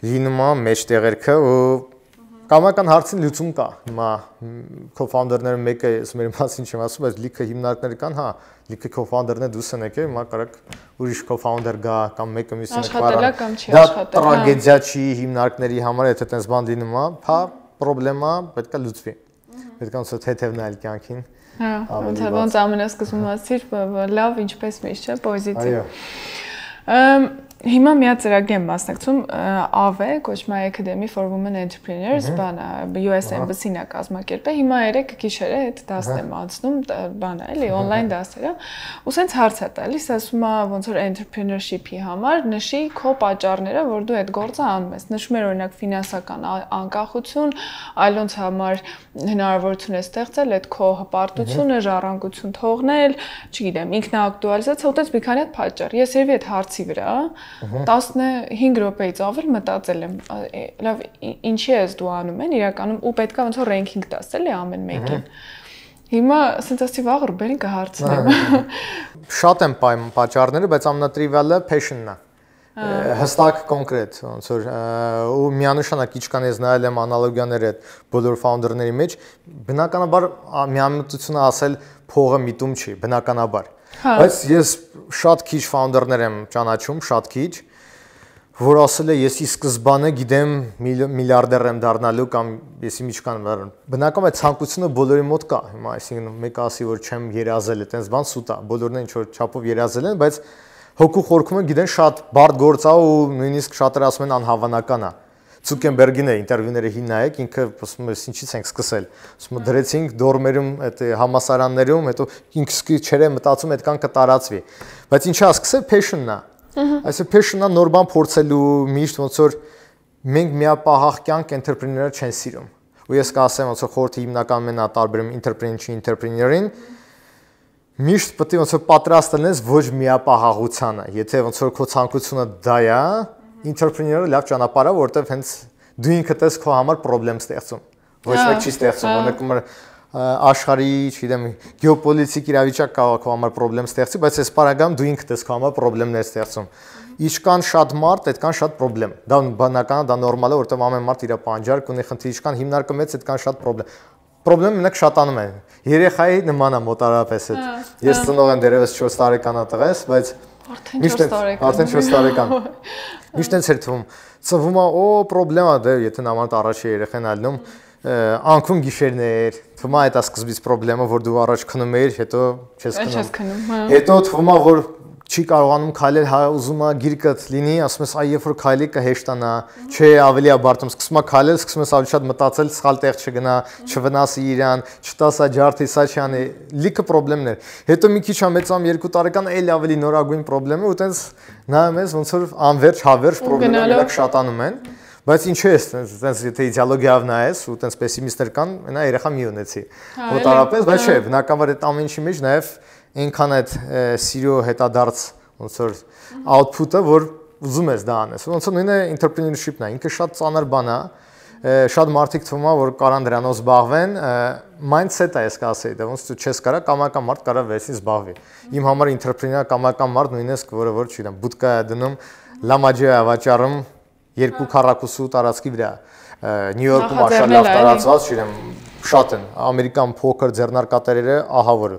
Լինում է մեջ տեղերքը, ու կամական հարցին լուծում կա։ Հիմա co-founder-ները մեկը ես մեր մասին չեմ ասում, բայց լիքը հիմնարկներ կան, հա, լիքը co-founder-ն է դուս են եկել, հիմա կարակ ուրիշ co-founder գա կամ մեկը մյուսն է կարա։ Դա հա։ տրագեդիա չի հիմնարկների համար, եթե տենց բան լինում է, հա, խնդրեմա պետքա լուծվի։ Պետքա ոնց թե թեթև նայել կյանքին։ Ահա Հա, ոնց ամենասկզբում ասիր, լավ, ինչպես միշտ, չէ, պոզիտիվ։ Այո։ Հիմա միա ծրագրի եմ մասնակցում AV Kochma Academy for Women Entrepreneurs, բանա US Embassy-ն է կազմակերպել։ Հիմա 3 գիշերը այդ դասն եմ անցնում, բանա էլի on-line դասերը։ հա։ Ու սենց հարց է տալիս, ասում է ոնց որ entrepreneurship-ի համար նշի քո պատճառները, որ դու այդ գործը անում ես։ Նշում էր օրինակ ֆինանսական անկախություն, այլոնց համար հնարավորություն է ստեղծել այդ քո հպարտությունը, ժառանգություն թողնել, չգիտեմ, ինքնաակտուալիզացիա, ուտես մի քանի հատ պատճառ։ Ես երևի այդ հարցի վրա 15 րոպեից ավել մտածել եմ, լավ, ինչի ես դու անում են, իրականում ու պետքա ոնց որ ռենքինգ տաս էլի ամեն մեկին։ Հիմա ասենց ասի վաղ Ռուբերին կհարցնեմ։ Շատ եմ պայմ պատճառները, բայց ամնատրիվալը passion-ն է հստակ կոնկրետ ոնց որ ու միանշանակ իչքան ես նայել եմ անալոգիաներ այդ բոլոր ֆաունդերների մեջ բնականաբար միամտությունը ասել փողը միտում չի բնականաբար Հա։ բայց ես շատ քիչ founder-ներ եմ ճանաչում, շատ քիչ, որ ասել է եսի սկզբանը գիտեմ միլիարդեր եմ դառնալու կամ եսի միջքան բնական է ցանկությունը բոլորի մոտ կա հիմա այսինքն մեկը ասի որ չեմ երազել է տենց բան սուտ է բոլորն են ինչ որ չափով երազել են բայց հոգու խորքում են գիտեն շատ բարդ գործ է ու նույնիսկ շատերը ասում են անհավանական է Ցուկենբերգին է ինտերվյուները հինայեք, ինքը ասում է, ինչից ենք սկսել։ Ասում է դրեցինք դորմերում, այդ համասարաններում, հետո ինքը սկի չեր է մտածում այդքան կտարածվի։ Բայց ինչա սկսել passion-ն է։ Այսինքն passion-ն նոր բան փորձելու միշտ ոնց որ մենք միապահախ կյանք entrepreneur-ը չեն սիրում։ Ու ես կասեմ, ոնց որ խորթի հիմնականում նա տարբերում entrepreneur-ի entrepreneur-ին, միշտ պետք է ոնց որ պատրաստ լինես ոչ միապահաղությանը։ Եթե ոնց որ քո ցանկությունը դա է, entrepreneur-ը լավ ճանապարհ է, որովհետև հենց դու ինքդ ես քո համար խնդրեմ ստեղծում։ Ոչ մեկ չի ստեղծում, օրինակ աշխարհի, չգիտեմ, գեոպոլիտիկ իրավիճակ կարող քո համար խնդրեմ ստեղծի, բայց այս պարագայում դու ինքդ ես քո համար խնդրեմներ ստեղծում։ Ինչքան շատ մարդ, այդքան շատ խնդրեմ։ Դա բանական է, դա նորմալ է, որովհետև ամեն մարդ իր պահանջարկ ունի, խնդրի ինչքան հիմնարկը մեծ, այդքան շատ խնդրեմ պրոբլեմը մենակ շատանում է։ Երեխայի նման է մոտարապես այդ։ Ես ծնող եմ դերևս 4 տարեկանա տղաս, բայց Արդեն 4 տարեկան։ Արդեն 4 տարեկան։ Միշտ դե, ինձ էր թվում, ծնվում է, օ, խնդրեմա դե, եթե նամանդ առաջ է երեխան ալնում, անկում գիշերներ, թվում է այդ է սկզբից խնդրեմը, որ դու առաջ քնում ես, հետո չես քնում։ հա։ Հետո թվում է, որ չի կարողանում քայլել, հա ուզում է գիրկը լինի, ասում ես, այ երբ որ քայլի կհեշտանա, չէ, ավելի աբարտում, սկսում է քայլել, սկսում ես ավելի շատ մտածել, սխալ տեղ չգնա, չվնասի իրան, չտասա ջարդի սա չանի, լիքը խնդիրներ։ Հետո մի քիչ ամեծամ 2 տարեկան էլ ավելի նորագույն խնդրեմ է, ու տենց նայում ես ոնց որ անverջ հավերժ խնդիրները շատանում են։ Բայց ինչ է, տենց տենց եթե իդեալոգիայով նայես ու տենց պեսիմիստներ կան, նա երեխա մի ունեցի։ Մոտարապես, հա, բայց չէ, հա։ բնականաբար այդ ամեն ինչի մեջ նաև այնքան այդ սիրո հետադարձ ոնց որ output-ը, որ ուզում ես դա անես։ Ոնց որ նույնը entrepreneurship-ն է, ինքը շատ ծանր բան է, շատ մարդիկ թվում է որ կարան դրանով զբաղվեն mindset-ը ես կասեի դա դե ոնց չես կարա կամական մարդ կարա վերսին զբաղվի իմ համար entrepreneur կամական մարդ նույնիսկ որը որ չգիտեմ բուտկա է դնում լամաջիա վաճառում երկու հա։ քառակուսու տարածքի վրա նյու յորքում աշալավ տարածված չգիտեմ շատ են ամերիկան փոքր ձեռնարկատերերը ահա որ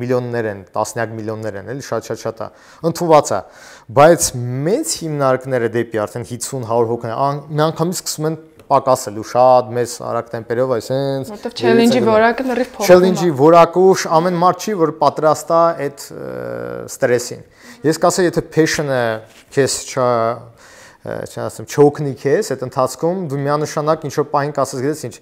միլիոններ են, տասնյակ միլիոններ են, էլի շատ-շատ-շատ է, ընդունված է, բայց մեծ հիմնարկները դեպի արդեն 50-100 հոգն են, միանգամից սկսում են պակասելու շատ մեծ արագ տեմպերով, այսինքն որտեվ չելենջի որակը լրիվ փոխվում է։ Չելենջի որակով ամեն մարդ չի, որ պատրաստ է այդ ստրեսին։ Ես կասեի, եթե passion-ը քեզ չա չեմ ասեմ, չօգնի քեզ, այդ ընթացքում դու միանշանակ ինչ որ պահին կասես գրես ինչ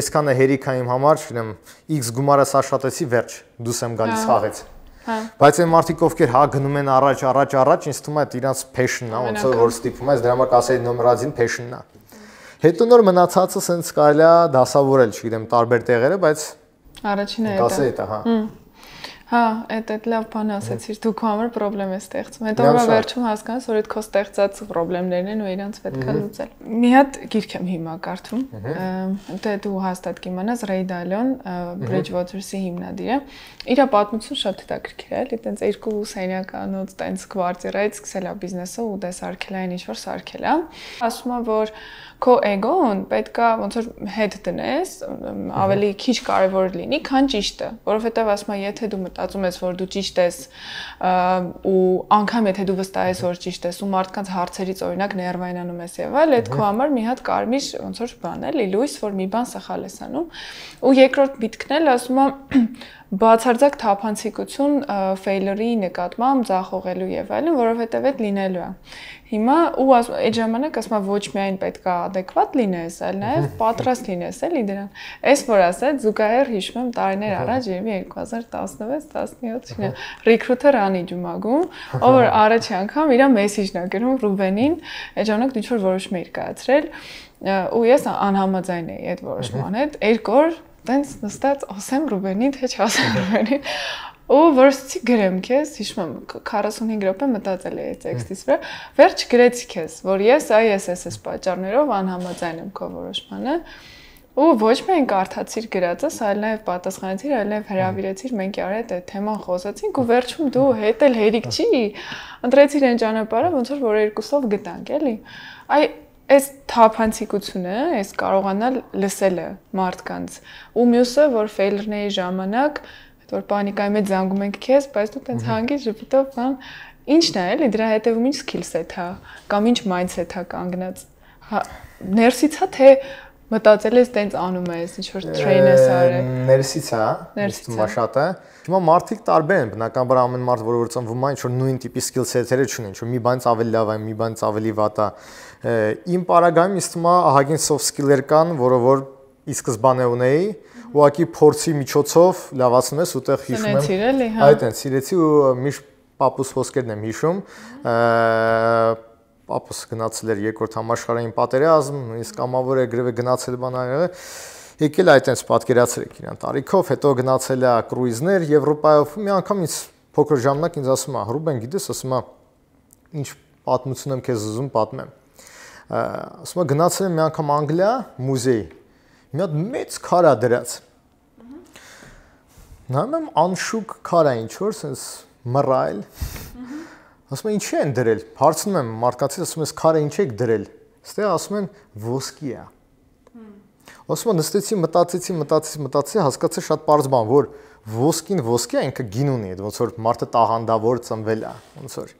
այսքանը հերիքա իմ համար, չգիտեմ, X գումարս աշխատեցի, վերջ, դուս եմ գալիս հա, հա, խաղից։ Հա։ Բայց այն մարդիկ ովքեր հա գնում են առաջ, առաջ, առաջ, ինձ թվում է դա իրանց passion-ն է, ոնց որ ստիպվում ես, դրա համար կասեի նոմերածին passion-ն է։ Հետո նոր մնացածը սենց կարելի է դասավորել, չգիտեմ, տարբեր տեղերը, բայց առաջինը է դա։ Կասեի դա, հա։ Հմ Հա, այդ այդ լավ բան ասացիր, դու քո համար խնդրեմ է ստեղծում։ Հետո օրվա վերջում հասկանաս, որ այդ քո ստեղծած խնդիրներն են ու իրանց պետք է լուծել։ Մի հատ գիրք եմ հիմա կարդում, դե դու հաստատ կիմանաս Ray Dalio-ն Bridgewater-ի հիմնադիրը։ Իր պատմությունը շատ հետաքրքիր է, էլի տենց երկու սենյականոց տենց կվարտիրայից սկսել է բիզնեսը ու դե սարքել այն ինչ որ սարքել է։ Ասում է, որ քո էգոն պետքա ոնց որ հետ դնես, ավելի քիչ կարևոր լինի, քան ճիշտը, որովհետև ասում եմ, եթե դու մտածում ես, որ դու ճիշտ ես, ու անգամ եթե դու վստահ ես, որ ճիշտ ես, ու մարդկանց հարցերից օրինակ ներվայնանում ես եւ այլ, այդ քո համար մի հատ կարմիր ոնց որ բան է, լի լույս, որ մի բան սխալ ես անում։ Ու երկրորդ միտքն էլ ասում եմ բացարձակ թափանցիկություն ֆեյլերի նկատմամբ ձախողելու եւ այլն, որովհետեւ այդ լինելու է։ Հիմա ու այդ ժամանակ ասում եմ ոչ միայն պետք է adekvat լինես, այլ նաև պատրաստ լինես, էլի դրան։ Էս որ ասած զուգահեռ հիշում եմ տարիներ առաջ, երևի 2016-17-ին recruiter անի ջումագում, ով որ առաջի անգամ իր մեսեջն է գրում Ռուբենին, այդ ժամանակ դու ինչ որ որոշում էիր կայացրել, ու ես անհամաձայն էի այդ որոշման հետ, երկու օր տենց նստած ասեմ Ռուբենին, թե չասեմ Ռուբենին։ Ու որսցի գրեմ քեզ, հիշում եմ 45 րոպե մտածել էի տեքստից վրա, վերջ գրեցի քեզ, որ ես այ էս էս էս պատճառներով անհամաձայն եմ քո որոշմանը։ Ու ոչ միայն կարդացիր գրածս, այլ նաև պատասխանեցիր, այլ նաև հրավիրեցիր, մենք յարե այդ թեման խոսացինք ու վերջում դու հետ էլ հերիք չի, ընտրեցիր այն ճանապարհը, ոնց որ որ երկուսով գտանք, էլի։ Այ այս թափանցիկությունը, այս կարողանալ լսելը մարդկանց։ Ու մյուսը, որ ֆեյլերների ժամանակ այդ որ պանիկայի մեջ զանգում ենք քեզ, բայց դու տենց հանգի ժպիտով բան հա, ինչն է, էլի դրա հետևում ինչ skill set հա կամ ինչ mindset հա կանգնած։ Հա ներսից հա թե մտածել ես տենց անում ես, ինչ որ train ես արել։ Ներսից հա, ներսից մա շատը։ Հիմա մարդիկ տարբեր են, բնականաբար ամեն մարդ, որ որ ծնվում է, ինչ որ նույն տիպի skill set-երը չունի, ինչ որ մի բանից ավելի լավ է, մի բանից ավելի վատ է։ Իմ պարագայում իստումա ահագին soft skill-եր կան, որը որ ի սկզբանե ունեի, որ ուղակի փորձի միջոցով լավացնում ես, ուտեղ հիշում եմ։ Սնեցիր էլի, հա։ Այդ են, սիրեցի ու միշտ պապուս խոսքերն եմ հիշում։ Պապուս գնացել էր երկրորդ համաշխարհային պատերազմ, իսկ կամավոր է գրեթե գնացել բանալը։ Եկել է այտենց պատկերացրեք իրան տարիքով, հետո գնացել է կրուիզներ Եվրոպայով։ Մի անգամ ինձ փոքր ժամանակ ինձ ասում է, «Ռուբեն, գիտես, ասում է, ինչ պատմություն եմ քեզ ուզում պատմեմ»։ Ասում է, «Գնացել եմ մի անգամ Անգլիա, մուզեյ, մի հատ մեծ քար ա դրած։ Նայում եմ անշուք քար ա ինչ որ, սենց մռայլ։ Ասում եմ ինչի են դրել։ Հարցնում եմ մարդկացին, ասում ես քարը ինչի եք դրել։ Ստեղ ասում են ոսկի է։ Ասում եմ նստեցի, մտածեցի, մտածեցի, մտածեցի, հասկացա շատ པարզ բան, որ ոսկին ոսկի է, ինքը գին ունի, այդ ոնց որ մարդը տաղանդավոր ծնվել է, ոնց որ։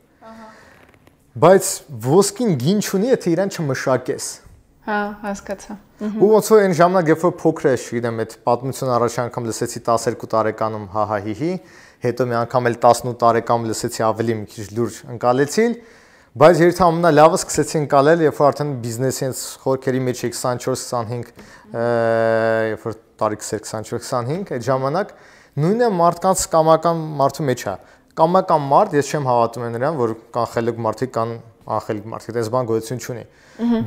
Բայց ոսկին գին չունի, եթե իրան չմշակես։ Ահա Հա, հասկացա։ Ու ոնց որ այն ժամանակ, երբ որ փոքր էի, գիտեմ, այդ պատմություն առաջ անգամ լսեցի 12 տարեկանում հահահիհի, հետո մի անգամ էլ 18 տարեկան լսեցի ավելի մի քիչ լուրջ ընկալեցին, բայց երբ ամենա լավը սկսեցի ընկալել, երբ որ արդեն բիզնեսի այս խորքերի մեջ 24-25, երբ որ տարիքս էր 24-25, այդ ժամանակ նույնը մարդկանց կամական մարդու մեջ է։ Կամական մարդ, ես չեմ հավատում նրան, որ կանխելուկ մարդիկ կան ախելիկ մարդիկ, այս բան գոյություն չունի։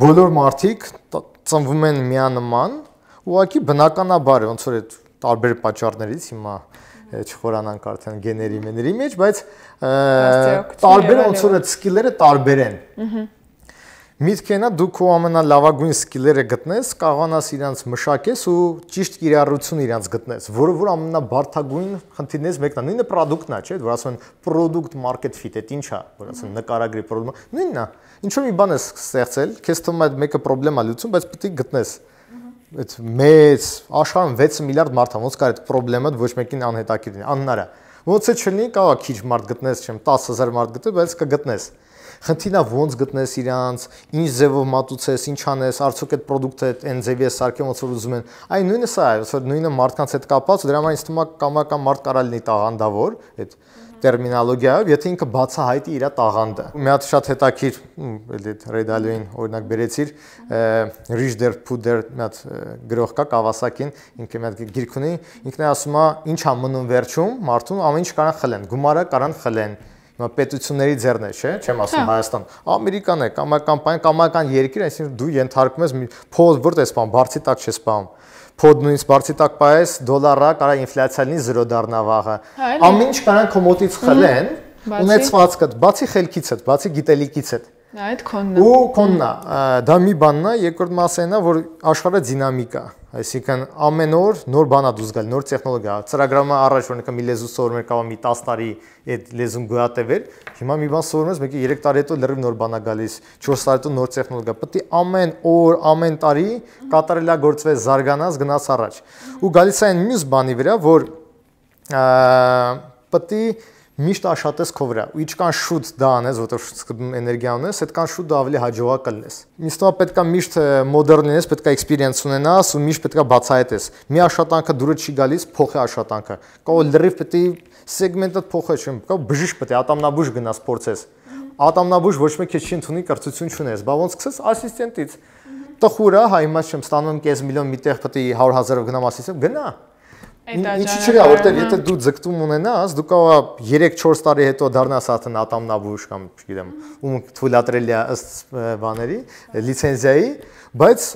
Բոլոր մարդիկ ծնվում են միանման, ուղղակի բնականաբար ոնց որ այդ տարբեր պատճառներից հիմա չխորանանք արդեն գեների մեների մեջ, բայց տարբեր ոնց որ այդ սկիլերը տարբեր են։ Ահա Միտքենա դու քո ամենալավագույն սկիլերը գտնես, կարողանաս իրանց մշակես ու ճիշտ կիրառություն իրանց գտնես, որը որ ամենաբարթագույն խնդիրներից մեկն է։ Նույնը product-ն է, չէ՞, որ ասում են product market fit, այդ ի՞նչ է, որ ասում են նկարագրի problem։ Նույնն է։ Ինչու՞ մի բան ես ստեղծել, քեզ թվում է այդ մեկը problem է լուծում, բայց պետք է գտնես այդ մեծ աշխարհում 6 միլիարդ մարդ է, ոնց կար այդ խնդրը ոչ մեկին անհետաքրքիր լինի, աննարա։ Ոնց է չլինի, կարա քիչ մարդ գտնես, չեմ 10000 մարդ գտնես, բայց կգտնես։ կա Խնդիրն է ոնց գտնես իրանց, ինչ ձևով մատուցես, ինչ անես, արդյոք այդ product-ը այն ձևի է սարքել, ոնց որ ուզում են։ Այն նույնը սա է, որ նույնը մարդկանց հետ կապված, դրա համար ինձ թվում է կամական մարդ կարա լինի տաղանդավոր, այդ տերմինոլոգիայով, եթե ինքը բացահայտի իր տաղանդը։ Մի հատ շատ հետաքրիր, էլի Ռեդալյոին օրինակ բերեցիր, Rich der Puder մի հատ գրող կա Կավասակին, ինքը մի հատ գիրք ունի, ինքն է ասում, ինչ ա մնում վերջում, մարդուն ամեն ինչ կարան խլեն, գումարը կարան խլեն, պետությունների ձեռն է, չէ՞, չեմ ասում հա։ Հայաստան։ Ամերիկան է, կամ կամպայն, կամական երկիր, այսինքն դու ենթարկվում ես փոզ վրտ է սպան, բարձի տակ չես սպանում փոդ նույնս բարձի տակ պայես դոլարա կարա ինֆլյացիան լինի 0 դառնա վաղը։ հա, Ամեն ինչ կարան քո մոտից խլեն, ունեցվածքդ, բացի խելքիցդ, բացի գիտելիքիցդ։ հա, Այդ քոննա։ Ու քոննա, դա մի բանն է, երկրորդ մասը այն է, որ աշխարհը դինամիկա է Այսինքն ամեն օր նոր բան է դուրս գալ, նոր տեխնոլոգիա։ Ծրագրամը առաջ որ նկա մի լեզու սովորում էր կամ մի 10 տարի այդ լեզուն գոյատևեր, հիմա մի բան սովորում ես, մեկի 3 տարի հետո լրիվ նոր բան է գալիս, 4 տարի հետո նոր տեխնոլոգիա։ Պետք է ամեն օր, ամեն տարի կատարելա գործվես, զարգանաս, գնաս առաջ։ Ու գալիս այն մյուս բանի վրա, որ պետք է միշտ աշխատես քո վրա ու ինչքան շուտ դա անես, որտեղ շուտ էներգիա ունես, այդքան շուտ դա ավելի հաջողակ կլես։ Միստո պետքա միշտ մոդեռն լինես, պետքա էքսպերիենս ունենաս ու միշտ պետքա բացահայտես։ Մի աշխատանքը դուրս չի գալիս, փոխի աշխատանքը։ Կա լրիվ պետք է սեգմենտը փոխես, չեմ, կա բժիշկ պետք է ատամնաբույժ գնաս փորձես։ Ատամնաբույժ ոչ մեկի չի ընդունի, կրծություն չունես, բա ոնց կսես ասիստենտից։ Տխուրա, հա հիմա չեմ ստանում 5 միլիոն միտեղ պետք է 100 հազարով գնամ ասիստենտ, գնա։ Ինչի՞ չկա, որտեղ եթե դու ձգտում ունենաս, դու կարող 3-4 տարի հետո դառնաս արդեն ատամնաբույժ կամ, չգիտեմ, ում թույլատրել է ըստ բաների, լիցենզիայի, բայց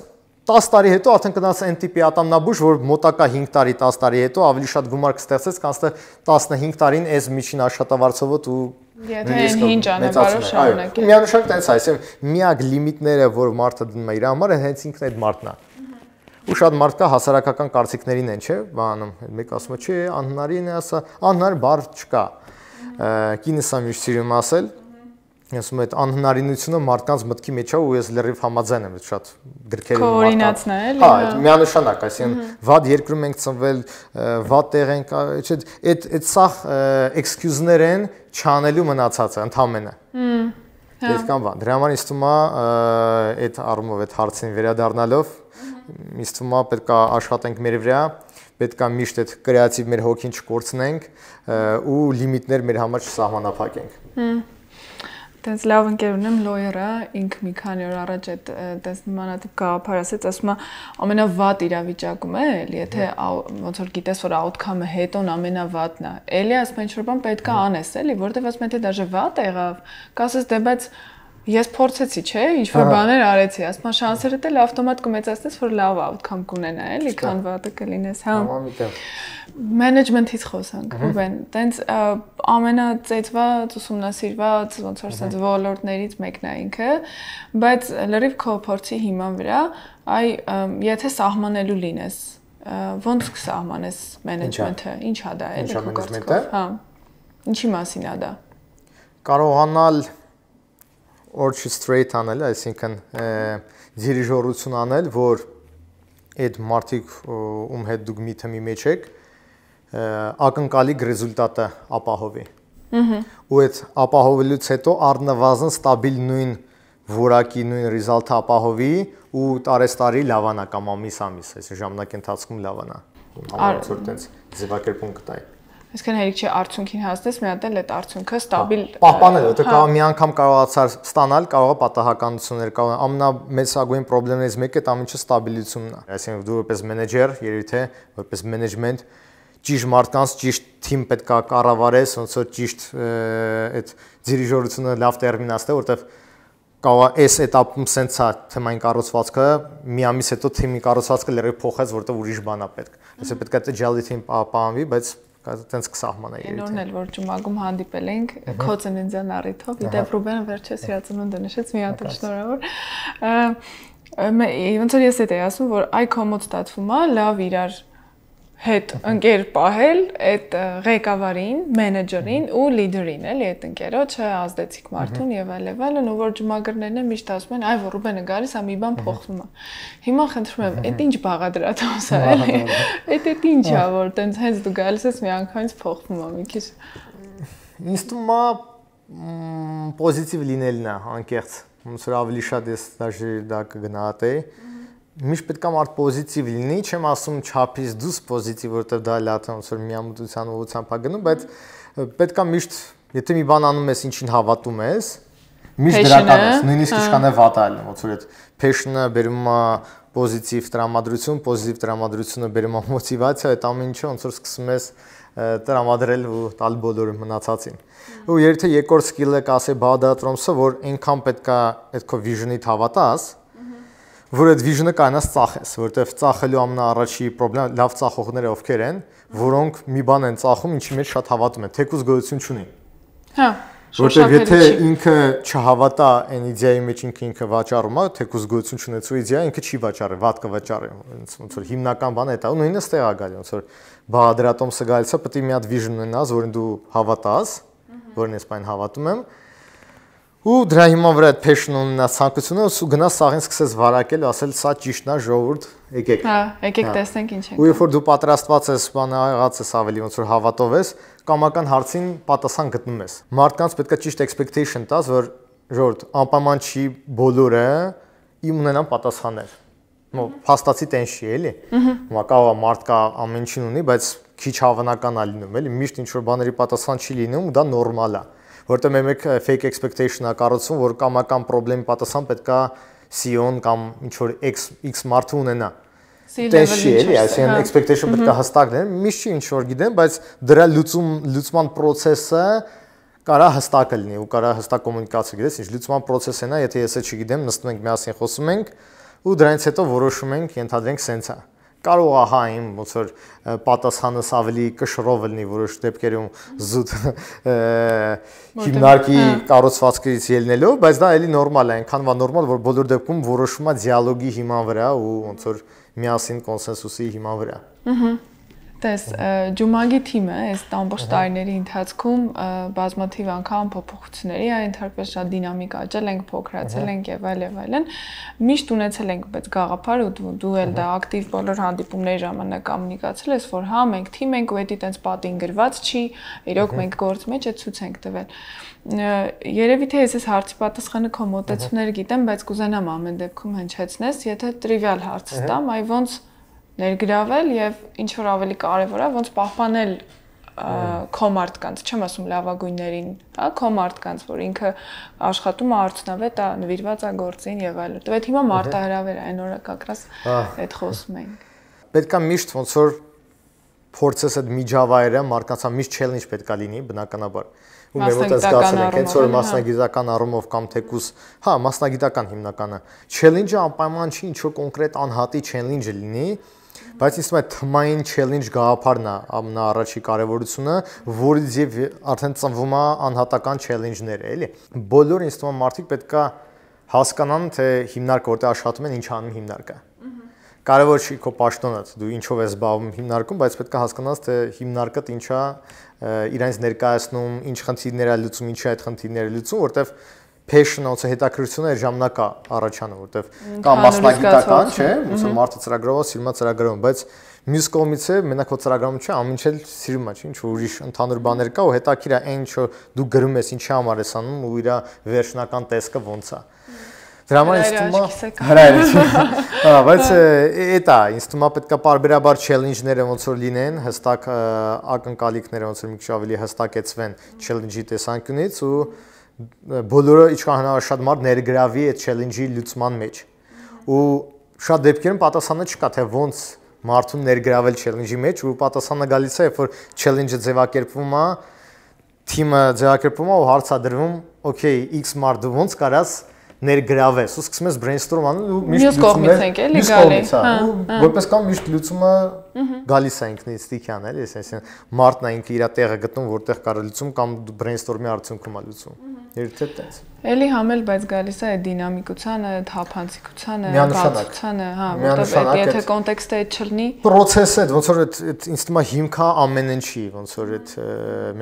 10 տարի հետո արդեն կնաս այն տիպի ատամնաբույժ, որ մոտակա 5 տարի, 10 տարի հետո ավելի շատ գումար կստեղծես, քան 15 տարին այս միջին աշխատավարձով ու Եթե հին ճանապարհով շարունակես։ Այո, միանշանակ տենց այսինքն միակ լիմիտները, որ մարդը դնում է իր համար, հենց ինքն այդ մարդն է ու շատ մարդ կա հասարակական կարծիքներին են, չէ՞, բանում։ Մեկ ասում է, չէ, անհնարին է, ասա, անհնար բառ չկա։ Կինս ա միշտ սիրում ասել, ասում է, այդ անհնարինությունը մարդկանց մտքի մեջ է ու ես լրիվ համաձայն եմ շատ գրքերի մարդկանց։ Կոորդինացնա էլի։ հա, հա, այդ միանշանակ, այսինքն վատ երկրում ենք ծնվել, վատ տեղ ենք, չէ, այդ այդ սախ էքսկյուզներ են չանելու մնացածը ընդհանրապես։ Հմ։ Դե հա։ կամ բան։ Դրա համար ինձ թվում է այդ առումով այդ հարցին վերադառնալով ինձ թվում է պետք է աշխատենք մեր վրա, պետք է միշտ այդ կրեատիվ մեր հոգին չկորցնենք ու լիմիտներ մեր համար չսահմանափակենք։ Տենց լավ ընկեր ունեմ լոյերը, ինք մի քանի օր առաջ այդ տենց նմանատիպ գաղափար ասեց, ասում է ամենավատ իրավիճակում է, էլի, եթե ոնց որ գիտես, որ outcome-ը հետոն ամենավատն է։ Էլի ասում ինչ որ բան պետք է անես, էլի, որտեվ ասում եթե դաժե վատ եղավ, կասես դե բայց Ես փորձեցի, չէ, ինչ որ բաներ արեցի, ասում եմ շանսերը դել ավտոմատ կմեծացնես, որ լավ outcome կունենա, էլի, քան վատը կլինես, հա։ Ամիտեղ։ Մենեջմենթից խոսանք, Ռուբեն։ Տենց ամենածեծված, ուսումնասիրված, ոնց որ ասած ոլորտներից մեկն է ինքը, բայց լրիվ քո փորձի հիման վրա, այ եթե սահմանելու լինես, ո՞նց կսահմանես մենեջմենթը, ի՞նչ է դա, էլի քո գործը։ Հա։ Ինչի մասին է դա։ Կարողանալ orchestrate անել, այսինքն դիրիժորություն անել, որ այդ մարդիկ ում հետ դուք մի թմի մեջ եք, ակնկալիք ռեզուլտատը ապահովի։ Ահա։ Ու այդ ապահովելուց հետո առնվազն ստաբիլ նույն որակի նույն ռեզալտը ապահովի ու տարեստարի լավանա կամ ամիս-ամիս, այս ժամանակի ընթացքում լավանա։ Համարցուր տենց ձևակերպում կտայ այսքան հերիք չէ արդյունքին հասնես, մի հատ էլ այդ արդյունքը ստաբիլ պահպանել, որտեղ կարող հա։ մի անգամ կարողացար ստանալ, կարող է պատահականություններ կարող ամենամեծագույն խնդիրներից մեկը դա ինչը ստաբիլությունն է։ Այսինքն դու որպես մենեջեր, երևի որպես մենեջմենտ ճիշտ մարդկանց ճիշտ թիմ պետք է կառավարես, ոնց որ ճիշտ այդ դիրիժորությունը լավ տերմինացնես, որտեղ կարող այս этаպում սենց է թեմային կառուցվածքը մի ամիս հետո թիմի կառուցվածքը լրիվ փոխած, որտեղ ուրիշ բան է պետք։ Այսինքն պետք է դա ջալի թիմ պահանջի, բայց կազենց կսահմանա երիտասարդ։ Նորն էլ որ ճմագում հանդիպել էինք քո ծննդյան առիթով, իդեպ Ռուբենը վերջերս հիացնունդը նշեց, մի հատ շնորհավոր։ Ոնց որ ես էդ էի ասում, որ այ կոմոդ ստացվում է, լավ իրար հետ ընկեր պահել այդ ղեկավարին, մենեջերին ու լիդերին, էլի այդ ընկերոջը, ազդեցիկ մարդուն եւ այլն, այլն, ու որ ջմագրներն է միշտ ասում են, այ որ Ռուբենը գալիս, ամի բան փոխվում է։ Հիմա խնդրում եմ, այդ ինչ բաղադրատոս է, էլի։ Այդ այդ ինչ է, որ տենց հենց դու գալիս ես մի անգամից փոխվում է մի քիչ։ Ինձ թվում է պոզիտիվ լինելն է, անկեղծ։ Ոնց որ ավելի շատ ես դաժե դա կգնահատեի միշտ պետք է մարդ պոզիտիվ լինի, չեմ ասում չափից դուս պոզիտիվ, որովհետև դա լաթանոց որ միամտության ուղղությամբ է գնում, բայց պետք է միշտ եթե մի բան անում ես, ինչին հավատում ես, միշտ դրական ես, նույնիսկ հա։ ինչքան է վատը այլն, ոնց որ այդ passion-ը բերում է պոզիտիվ տրամադրություն, պոզիտիվ տրամադրությունը բերում է մոտիվացիա, այդ ամեն ինչը ոնց որ սկսում ես տրամադրել ու տալ բոլորը մնացածին։ Ու եթե երկրորդ սկիլը կասե բադատրոմսը, որ այնքան պետքա այդ քո vision-ից հավատաս, որ այդ vision-ը կանաս ծախես, որտեվ ծախելու ամենաառաջի խնդրեմ լավ ծախողները ովքեր են, որոնք մի բան են ծախում, ինչի մեջ շատ հավատում են, թեկուզ գոյություն չունի։ Հա։ Որտեվ եթե ինքը չհավատա այն իդեայի մեջ ինքը ինքը վաճառում է, թեկուզ գոյություն չունեցող իդեա ինքը չի վաճառի, վատ կվաճառի։ Ոնց ոնց որ հիմնական բանը է դա, ու նույնը ստեղ է գալի, ոնց որ բաղադրատոմսը գալիս է, պետք է մի հատ vision ունենաս, որին դու հավատաս, որին ես պայն հավատում եմ, Ու դրա հիման վրա այդ փեշն ունենա ցանկությունը ու գնա սաղին սկսես վարակել, ասել սա ճիշտն է, ժողովուրդ, եկեք։ Հա, եկեք հա։ տեսնենք ինչ է։ Ու երբ որ դու պատրաստված ես, բանը աղաց ես ավելի ոնց որ հավատով ես, կամական հարցին պատասխան գտնում ես։ Մարդկանց պետքա ճիշտ expectation տաս, որ ժողովուրդ անպայման չի բոլորը իմ ունենան պատասխաններ։ Մո փաստացի տենշի էլի։ Հիմա կարող է մարդ կա ամեն ինչին ունի, բայց քիչ հավանական է լինում, էլի միշտ ինչ որ բաների պատասխան չի լինում, դա նորմալ է։ Ահա որտեղ մենք մեկ fake expectation-ա կառուցում, որ կամական խնդրի պատասխան պետքա CEO-ն կամ ինչ որ X X մարդը ունենա։ Տեսի էլի, այսինքն հա։ expectation պետքա հստակ դնեն, միշտ ինչ որ գիտեմ, բայց դրա լուծում լուծման process-ը կարա հստակ լինի ու կարա հստակ կոմունիկացիա գիտես, ինչ լուծման process-ն է, եթե ես էլ չգիտեմ, նստում ենք միասին խոսում ենք ու դրանից հետո որոշում ենք, ենթադրենք սենց է։ են կարող է հա իմ ոնց որ պատասխանս ավելի կշռով լինի որոշ դեպքերում զուտ հիմնարկի հա։ կառուցվածքից ելնելով, բայց դա էլի նորմալ է, այնքան վա նորմալ, որ բոլոր դեպքում որոշումա դիալոգի հիման վրա ու ոնց որ միասին կոնսենսուսի հիման վրա։ Ահա Տես, Ջումագի թիմը այս ամբողջ տարիների ընթացքում բազմաթիվ անգամ փոփոխությունների է ենթարկվել, շատ դինամիկ աճել ենք, փոքրացել ենք եւ այլ եւ այլն։ Միշտ ունեցել ենք բայց գաղափար ու դու էլ դա ակտիվ բոլոր հանդիպումների ժամանակ կոմունիկացել ես, որ հա մենք թիմ ենք, ու դա տենց պատին գրված չի, իրոք մենք գործ մեջ է ցույց ենք տվել։ Երևի թե ես այս հարցի պատասխանը քո մտածումները գիտեմ, բայց կուզենամ ամեն դեպքում հնչեցնես, եթե տրիվիալ հարց տամ, այ ոնց ներգրավել եւ ինչ որ ավելի կարեւոր է ոնց պահպանել քո մարդկանց, չեմ ասում լավագույններին, հա, քո մարդկանց, որ ինքը աշխատում է արտնավետ, նվիրված է գործին եւ այլն։ Դու այդ հիմա մարտահրավեր այն օրը կակրաս այդ խոսում ենք։ Պետքա միշտ ոնց որ փորձես այդ միջավայրը մարդկանց համ միշտ չելնջ պետքա լինի, բնականաբար ու մեր մոտ է զգացել ենք հենց որ մասնագիտական առումով կամ թեկուս, հա, մասնագիտական հիմնականը։ Չելենջը անպայման չի ինչ որ կոնկրետ անհատի չելենջը լինի, բայց ինձ թվում է թմային challenge գաղափարն է ամնա առաջի կարևորությունը, որից եւ արդեն ծնվում է անհատական challenge-ները, էլի։ Բոլոր ինձ թվում է մարդիկ պետքա հասկանան, թե հիմնարկը որտեղ աշխատում են, ինչ անում հիմնարկը։ Կարևոր չի քո աշտոնած, դու ինչով ես զբաղվում հիմնարկում, բայց պետքա հասկանաս, թե հիմնարկդ ինչա իրանց ներկայացնում, ինչ խնդիրներ է լուծում, ինչի այդ խնդիրները լուծում, որտեղ passion-ը, հետաքրքրությունը այդ ժամանակա առաջանում, որտեվ կամ մասնագիտական, չէ, ոնց է մարդը ծրագրով, սիրմա ծրագրում, բայց մյուս կողմից է մենակ ծրագրում չէ, ամինչ էլ սիրում է, ինչ որ ուրիշ ընդհանուր բաներ կա, ու հետաքրքիր է այն, որ դու գրում ես, ինչի համար ես անում ու իր վերջնական տեսքը ոնց է։ Դրա համար ինձ թվում է հրայր։ Հա, բայց էտա, ինձ թվում է պետքա բարբերաբար չելենջները ոնց որ լինեն, հստակ ակնկալիքները ոնց որ մի քիչ ավելի հստակեցվեն չելենջի տեսանկյունից ու բոլորը ինչքան հնարավոր շատ մարդ ներգրավի այդ challenge-ի լուծման մեջ։ Ու շատ դեպքերում պատասխանը չկա, թե ոնց մարդուն ներգրավել challenge-ի մեջ ու պատասխանը գալիս է, երբ որ challenge-ը ձևակերպվում է, թիմը ձևակերպվում է ու հարցադրվում, okay, X մարդը ոնց կարաս ներգրավես, ու սկսում ես brainstorm անել ու միշտ լուծում ես։ Մյուս կողմից ենք էլի գալի։ հա, հա։ Որպես կամ միշտ լուծումը Գալիս է ինքն ինստիկյան, էլի, այսինքն մարտն է ինքը իր տեղը գտնում, որտեղ կարող լուծում կամ բրեյնստորմի արդյունքում է լուծում։ Եթե տենց։ Էլի համել, բայց գալիս է այդ դինամիկությանը, այդ հափանցիկությանը, բացությանը, հա, որտեղ եթե կոնտեքստը այդ չլինի։ Պրոցեսը, ոնց որ այդ այդ ինստիտուտը հիմքա ամեն ինչի, ոնց որ այդ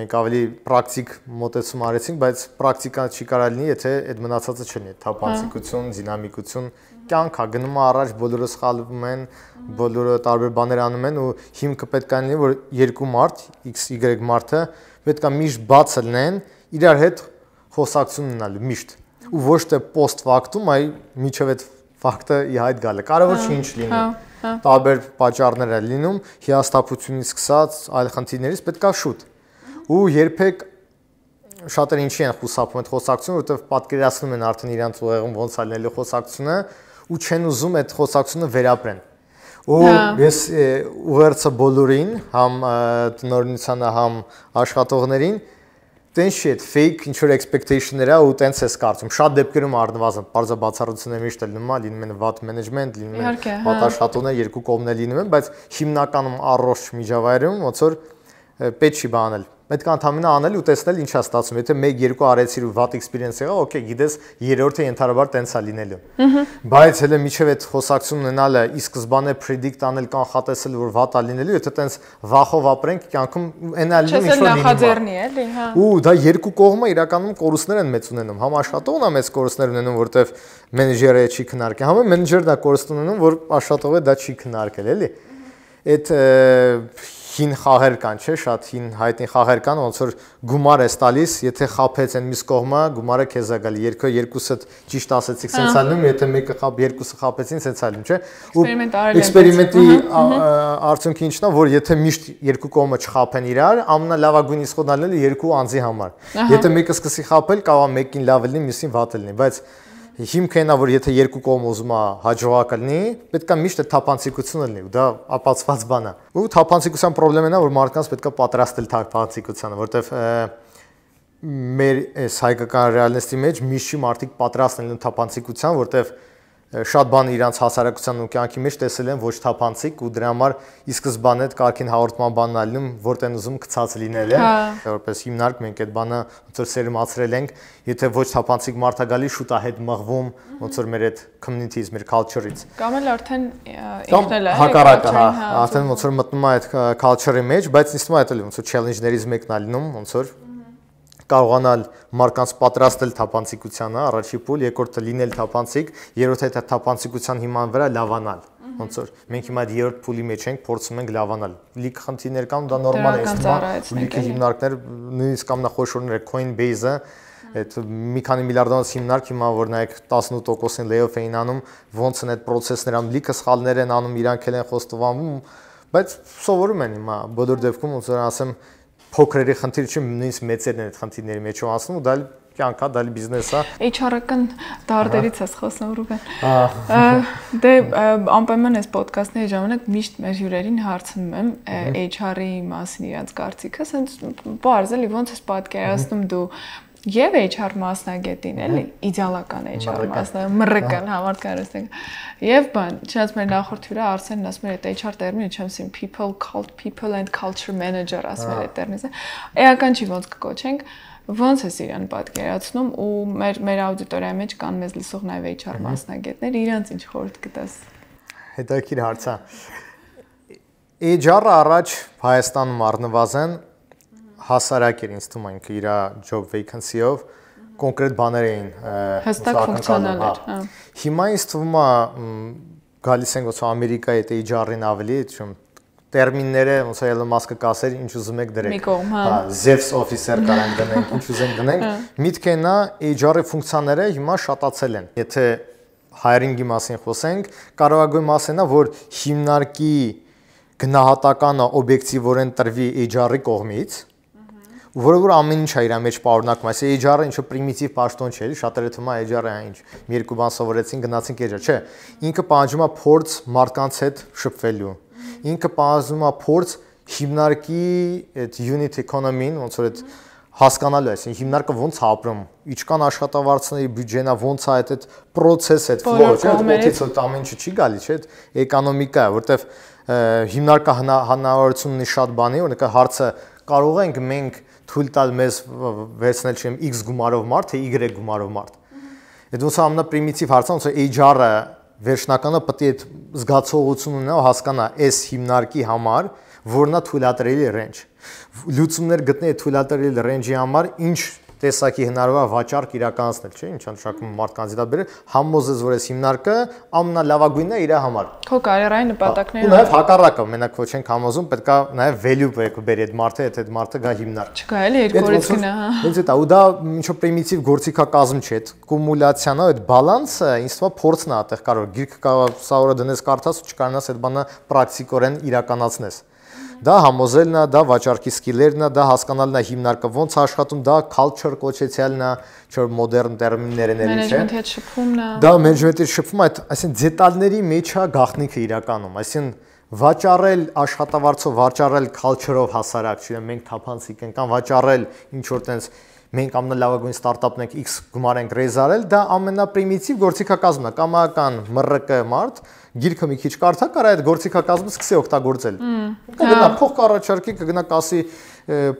մենք ավելի պրակտիկ մոտեցում արեցինք, բայց պրակտիկան չի կարա լինի, եթե այդ մնացածը չլինի, հափանցիկություն, դինամիկություն, կյանք է, գնում է առաջ, բոլորը սխալվում են, բոլորը տարբեր բաներ անում են ու հիմքը պետք է լինի, որ երկու մարդ, X, Y մարդը պետք է միշտ բաց լինեն, իրար հետ խոսակցություն ունենալու միշտ։ Ու ոչ թե post factum, այլ միջև այդ ֆակտը իհայտ գալը։ Կարևոր չի հա, ինչ լինի։ հա, հա։ Տարբեր պատճառներ են լինում, հիաստափությունից սկսած այլ խնդիրներից պետք է շուտ։ Ու երբեք շատերը ինչի են խուսափում այդ խոսակցությունը, որովհետև պատկերացնում են արդեն իրանց ուղեղում ոնց է լինելու խոսակցությունը, ու չեն ուզում այդ խոսակցությունը վերապրեն։ Ու հա։ ես ուղերձը բոլորին, համ տնօրինությանը, համ աշխատողներին տենց չի այդ fake ինչ որ expectation-ները ու տենց էս կարծում։ Շատ դեպքերում առնվազն բարձր բացառությունները միշտ էլ նման լինում են վատ մենեջմենտ, լինում են վատ հա։ աշխատողներ, երկու կողմն է լինում են, բայց հիմնականում առողջ միջավայրում ոնց որ պետք չի բանել։ Հա պետք է ընդամենը անել ու տեսնել ինչա ստացվում։ Եթե 1-2 արեցիր ու what experience եղա, օքեյ, գիտես, երրորդը ենթարաբար տենց է լինելու։ Բայց հենց միջև այդ խոսակցումն ունենալը, ի սկզբանե predict անել կանխատեսել, որ what է լինելու, եթե տենց վախով ապրենք, կյանքում այնա լինում ինչ որ նախաձեռնի էլի, հա։ Ու դա երկու կողմը իրականում կորուստներ են մեծ ունենում։ Համ աշխատողն է մեծ կորուստներ ունենում, որտեվ մենեջերը չի քննարկել։ Համ մենեջերն է կորուստ ունենում, որ աշխատողը դա չի քննարկել, էլի։ Հա այդ հին խաղեր կան, չէ՞, շատ հին հայտնի խաղեր կան, ոնց որ գումար ես տալիս, եթե խափեց այն մյուս կողմը, գումարը քեզ է գալի։ Երկու երկուսը ճիշտ ասեցիք, սենց ալնում, եթե մեկը խապ, երկուսը խափեցին, սենց ալնում, չէ՞։ Ու էքսպերիմենտի արդյունքը ինչն է, որ եթե միշտ երկու կողմը չխափեն իրար, ամենալավագույն իսկոդալն է երկու անձի համար։ Եթե մեկը սկսի խափել, կարող է մեկին լավ լինի, մյուսին վատ լինի, բայց հիմքը նա որ եթե երկու կողմ ուզում է հաջողակ լինի, պետքա միշտ է թափանցիկությունը լինի, դա ապացված բան է։ Ու թափանցիկության խնդրեմն է, որ մարդկանց պետքա պատրաստել թափանցիկությանը, որտեվ մեր այս հայկական ռեալնեստի մեջ միշտ մարդիկ պատրաստ են լինում թափանցիկության, որտեվ շատ բան իրանց հասարակության ու կյանքի մեջ տեսել են ոչ թափանցիկ ու դրա համար ի սկզբանե այդ կարքին հաղորդման բանն ալնում որտեն ուզում գցած լինել է հա։ որպես հիմնարկ մենք այդ բանը ոնց որ սերմացրել ենք եթե ոչ թափանցիկ մարդա գալի շուտ է հետ մղվում ոնց որ մեր այդ community-ից մեր culture-ից կամ էլ արդեն ինքնել է հակառակը հա, հա արդեն ոնց որ մտնում է այդ culture-ի մեջ բայց ինձ թվում է դա ոնց որ challenge-ներից մեկն է լինում ոնց որ կարողանալ մարկանց պատրաստել թափանցիկությանը, հա, առաջի փուլ, երկրորդը լինել թափանցիկ, երրորդը այդ թափանցիկության հիման վրա լավանալ ոնց որ մենք հիմա այդ երրորդ փուլի մեջ ենք, փորձում ենք լավանալ։ Լիք խնդիրներ կան, դա նորմալ է, իսկ լիքի հիմնարկներ նույնիսկ ամնախոշորները Coinbase-ը այդ մի քանի միլիարդ դոլարից հիմնարկ հիմա որ նայեք 18%-ին layoff էին անում, ոնց են այդ process-ներն անում, լիքը սխալներ են անում, իրանք էլ են խոստովանում, բայց սովորում են հիմա բոլոր դեպքում ոնց որ ասեմ փոքրերի խնդիր չի, նույնիսկ մեծերն են այդ խնդիրների մեջ ու անցնում ու դա կյանքա, դա լի բիզնես է։ HR-ական դարդերից ես խոսում Ռուբեն։ Դե անպայման այս ոդկասթների ժամանակ միշտ մեր հյուրերին հարցնում եմ HR-ի մասին իրենց կարծիքը, ասենց բարձելի ոնց ես պատկերացնում դու Եվ HR մասնագետին, էլի, հա։ իդեալական HR մասնագետ, մռկան հա։ համարտ կարստենք։ Եվ բան, չնայած մեր նախորդ հյուրը Արսենն ասում էր, այդ HR տերմինը չեմ ասին people, cult people and culture manager ասում էր հա։ այդ տերմինը։ Էական չի ոնց կկոչենք, ոնց էս իրան պատկերացնում ու մեր մեր աուդիտորիայի մեջ կան մեզ լսող նաև HR մասնագետներ, իրանց ինչ խորհուրդ կտաս։ Հետաքրքիր հարց է։ HR-ը առաջ Հայաստանում առնվազն հասարակ էր ինձ թվում այն իր job vacancy-ով կոնկրետ բաներ էին հստակ ֆունկցիոնալ էր։ հա։ հա։ Հիմա ինձ թվում է գալիս են ոնց Ամերիկայի այդ HR-ին ավելի, չեմ տերմինները ոնց էլ մասկը կասեր ինչ ուզում եք դրեք։ հա։, հա, Zeus officer կարող դնենք, ինչ ուզենք դնենք։ Միտքը նա HR-ի ֆունկցիաները հիմա շատացել են։ Եթե hiring-ի մասին խոսենք, կարողագույն մասը նա որ հիմնարկի գնահատականը օբյեկտիվորեն տրվի HR-ի կողմից, որը որ ամեն ինչ է իր մեջ պարունակում, այսինքն HR-ը ինչը պրիմիտիվ պաշտոն չէ, շատերը թվում է HR-ը այն ինչ, մի երկու բան սովորեցին, գնացին HR, չէ, ինքը պահանջում է փորձ մարդկանց հետ շփվելու։ Ինքը պահանջում է փորձ հիմնարկի այդ unit economy-ն, ոնց որ այդ հասկանալու, այսինքն հիմնարկը ոնց է ապրում, ինչքան աշխատավարձների բյուջենա, ոնց է այդ այդ process-ը, այդ flow-ը, այդ մոտից այդ ամեն ինչը չի գալի, չէ, այդ էկոնոմիկա, որտեվ հիմնարկը հնարավորություն ունի շատ բանի, օրինակ հարցը կարող ենք մենք թույլ տալ մեզ վերցնել չեմ x գումարով մարդ թե y գումարով մարդ։ Այդ ոնց ամնա պրիմիտիվ հարցը ոնց է HR-ը վերջնականը պետք է այդ զգացողությունը ունենա ու հասկանա այս հիմնարկի համար որնա թույլատրելի range։ Լուծումներ գտնել թույլատրելի range-ի համար ինչ տեսակի հնարավոր վաճառք իրականացնել, չէ՞, ինչ հանդշակում մարդ կանդիդատ բերել, համոզես, որ այս հիմնարկը ամենալավագույնն է իր համար։ Քո կարիերային նպատակները։ Ու նաև հակառակը, մենակ ոչ ենք համոզում, պետքա նաև value պետք բերի այդ մարդը, եթե այդ մարդը գա հիմնարկ։ Չկա էլի երկորից գնա, հա։ Հենց դա, ու դա ինչո պրիմիտիվ գործիքակազմ չէ, այդ կումուլյացիան, այդ բալանսը ինձ թվում փորձն է այդտեղ կարող գիրք կա սա օրը դնես կարդաս ու չկարողանաս այդ բանը պրակտիկորեն իրականացնես։ Դա համոզելն է, դա վաճառքի սկիլերն է, դա հասկանալն է հիմնարկը ոնց է աշխատում, դա culture կոչեցյալն է, չոր մոդեռն տերմիններն էլի չէ։ Մենեջմենթի հետ շփումն է։ Դա մենեջմենթի շփումը, այդ այսինքն դետալների մեջ է գաղտնիքը իրականում, այսինքն վաճառել աշխատավարձով, վաճառել culture-ով հասարակ, չգիտեմ, մենք թափանցիկ ենք, կամ վաճառել ինչ որ տենց մենք ամենալավագույն ստարտափն ենք X գումար ենք ռեզարել, դա ամենապրիմիտիվ գործիքակազմն է, կամական մռկը մարդ, գիրքը մի քիչ կարդա, կարա այդ գործիքակազմը սկսի օգտագործել։ Կգնա փող կառաջարկի, կգնա կասի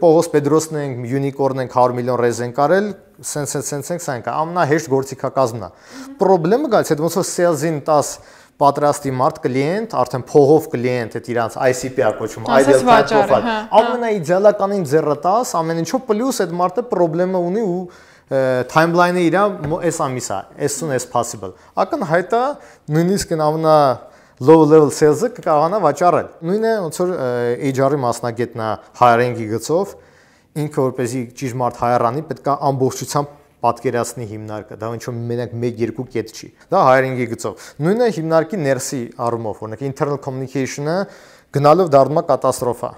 Պողոս Պետրոսն ենք, Unicorn ենք 100 միլիոն ռեզ են կարել, սենց սենց սենց ենք, սա ենք, ամնահեշտ գործիքակազմն է։ Պրոբլեմը գալիս է, ոնց որ sales-ին 10 պատրաստի մարդ կլիենտ, արդեն փողով կլիենտ է իրանց ICP-ա կոչվում, ideal type profile։ Ամենաիդեալականին ձեռը տաս, ամեն ինչով պլյուս այդ մարդը խնդրեմը ունի ու timeline-ը իրա էս ամիսա, as soon as possible։ Ական հայտա նույնիսկ նավնա low level sales-ը կարողանա վաճառել։ Նույնը ոնց որ HR-ի մասնագետն է hiring-ի գծով, ինքը որպեսի ճիշտ մարդ հայարանի պետք է ամբողջությամբ պատկերացնի հիմնարկը, դա ինչու մենակ 1-2 կետ չի։ Դա հայրենիքի գծով։ Նույնը հիմնարկի ներսի առումով, օրինակ internal communication-ը գնալով դառնում է կատաստրոֆա։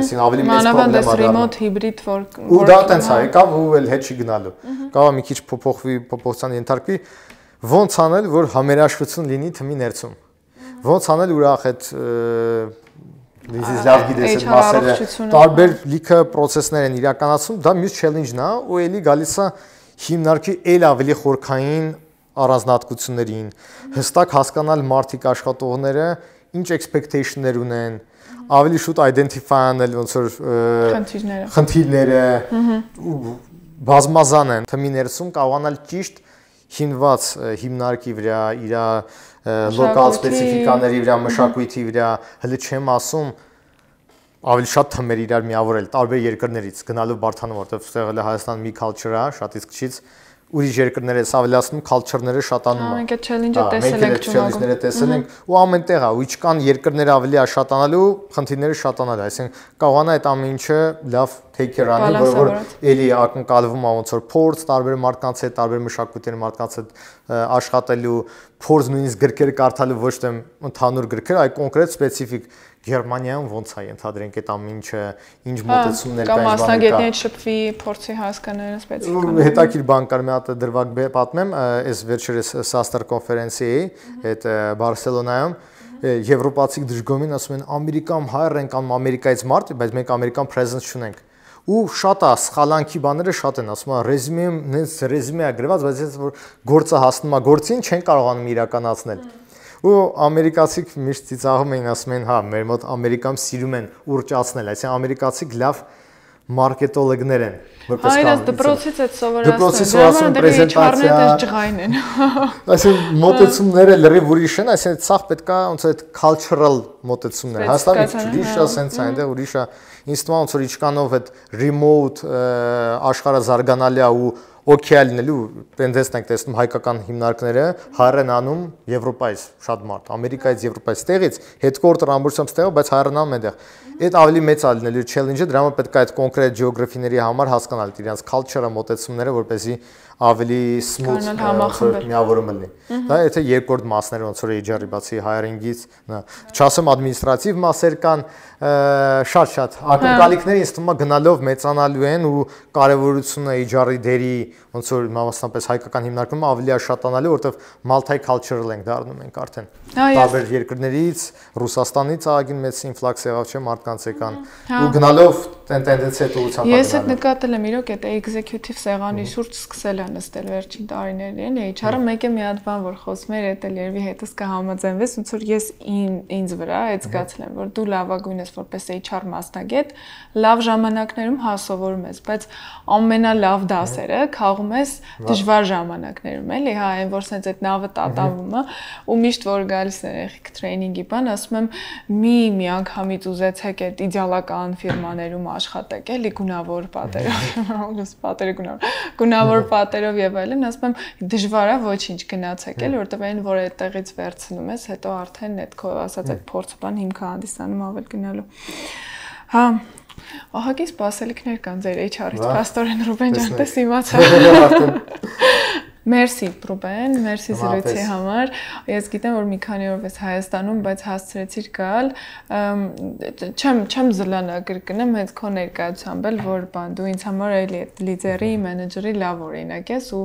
Այսինքն ավելի մեծ խնդրեմ առա։ Remote hybrid work։ Ու դա տենց է, եկավ հա։ ու էլ հետ չի գնալու։ Կարող է մի քիչ փոփոխվի, փոփոխության ենթարկվի, ոնց անել, որ համերաշխություն լինի թմի ներսում։ Ոնց անել ուրախ այդ Դից լավ գիտես այդ մասերը։ Տարբեր հա։ լիքը process-ներ են իրականացում, դա մյուս challenge-ն է, ու ելի գալիս է հիմնարկի ել ավելի խորքային առանձնատկություններին, հստակ հասկանալ մարդիկ աշխատողները ինչ expectation-ներ ունեն, ավելի շուտ identify-անել ոնց որ խնդիրները, խնդիրները բազմազան են, թմի ներսում կարողանալ ճիշտ հիմնված հիմնարկի վրա, իր լոկալ սպეციფიկաների վրա, մշակույթի վրա, հələ չեմ ասում ավելի շատ թմեր իրար միավորել տարբեր երկրներից գնալով բարթանում որովհետև ստեղել է Հայաստան մի culture-ա շատ իսկ քիչ ուրիշ երկրներ էս ավելացնում culture-ները շատանում են։ Մենք այդ challenge-ը տեսել ենք ճյուղակում։ Մենք այդ challenge-ները տեսել ենք ու ամենտեղ է ու իչքան երկրներ ավելի է շատանալու, խնդիրները շատանալու, այսինքն կարողանա այդ ամեն ինչը լավ take-եր անի, որ որ էլի ակնկալվում է ոնց որ փորձ տարբեր մարդկանց հետ, տարբեր մշակույթների մարդկանց հետ աշխատելու, փորձ նույնիսկ գրքեր կարդալու ոչ թե ընդհանուր գրքեր, այլ կոնկրետ սպეციფიկ Գերմանիայում ո՞նց է ենթադրենք այդ ամինչը, ինչ հա, մոտեցումներ կան։ Կամ մասնագետների շփվի, փորձի հասկանալ սպეციფიკան։ Հետաքրիր բան կար մի հատ դրվագ բե պատմեմ, այս վերջերս Saster կոնֆերենցիայի այդ Բարսելոնայում եվրոպացի դժգոմին ասում են ամերիկան հայր են կամ ամերիկայից մարդ, բայց մենք ամերիկան presence չունենք։ Ու շատ է սխալանքի բաները շատ են, ասում են ռեզյումեմ, նենց ռեզյումե է գրված, բայց ես որ գործը հասնում է գործին, չեն կարողանում իրականացնել։ mm -hmm ու ամերիկացիք միշտ ծիծաղում էին ասում են, հա, մեր մոտ ամերիկան սիրում են ուրճացնել, այսինքն ամերիկացիք լավ մարքետոլոգներ են որպես կան։ Այո, դպրոցից է սովորածում։ Դպրոցից սովորածում պրեզենտացիա։ Այսինքն մոտեցումները լրիվ ուրիշ են, այսինքն ցախ պետքա ոնց այդ cultural մոտեցումներ։ Հաստատ ուրիշա sense այնտեղ ուրիշա ինստումա ոնց որ ինչքանով այդ remote աշխարհը զարգանալիա ու օքեյ լինելու, տենց էս ենք տեսնում հայկական հիմնարկները հայրեն անում Եվրոպայից շատ մարդ, Ամերիկայից, Եվրոպայից տեղից, հետ կորտ ռամբուրսում ստեղը, բայց հայրեն անում այնտեղ։ Այդ ավելի մեծ է լինելու չելենջը, դրա համար պետք է այդ կոնկրետ ջեոգրաֆիների համար հասկանալ իրենց culture-ը, մոտեցումները, որպեսզի ավելի smooth միավորում լինի։ Դա եթե երկրորդ մասները ոնց որ HR-ի բացի hiring-ից, չասեմ ադմինիստրատիվ մասեր կան, շատ-շատ ակնկալիքները հա։ ինձ թվում է գնալով մեծանալու են ու կարևորությունը HR-ի դերի ոնց որ մասնապես հայկական հիմնարկում ավելի է շատանալու, որովհետև multicultural ենք դառնում ենք արդեն։ հա, Տարբեր երկրներից, Ռուսաստանից աղագին մեծ ինֆլաքս եղավ չէ մարդկանց եկան հա։ ու գնալով տեն տենդենցիա դուրսապա։ Ես այդ նկատել եմ իրոք այդ executive սեղանի շուրջ սկսել է նստել վերջին տարիներին HR-ը մեկ է մի հատ բան որ խոսում էր, դա երևի հետս կհամաձայնվես, ոնց որ ես ինձ վրա այդ զգացել եմ, որ դու լավագույնը ես որպես HR մասնագետ լավ ժամանակներում հասովորում ես, բայց ամենալավ դասերը քաղում ես դժվար ժամանակներում, էլի, հա, այն որ sense այդ նավը տատանումը ու միշտ որ գալիս է եղիք տրեյնինգի բան, ասում եմ՝ մի մի անգամից ուզեցեք այդ իդեալական ֆիրմաներում աշխատեք, էլի գունավոր պատերով, ուս պատերը գունավոր, գունավոր պատերով եւ այլն, ասում եմ դժվար է ոչինչ գնացեք, էլ որտեղ այն որ այդտեղից վերցնում ես, հետո արդեն այդ քո ասած այդ փորձը բան հիմքը հանդիսանում ավել գնալու ստանալու։ Հա, Ահագի սպասելիքներ կան ձեր HR-ից, Պաստորեն Ռուբեն ջան, տես իմացա։ Մերսի Ռուբեն, մերսի զրույցի համար։ Ես գիտեմ, որ մի քանի օր ես Հայաստանում, բայց հասցրեցիր գալ։ Չեմ չեմ զլանագր կնեմ հենց քո ներկայությամբ էլ, որ բան դու ինձ համար էլի լիդերի, մենեջերի լավ օրինակ ես ու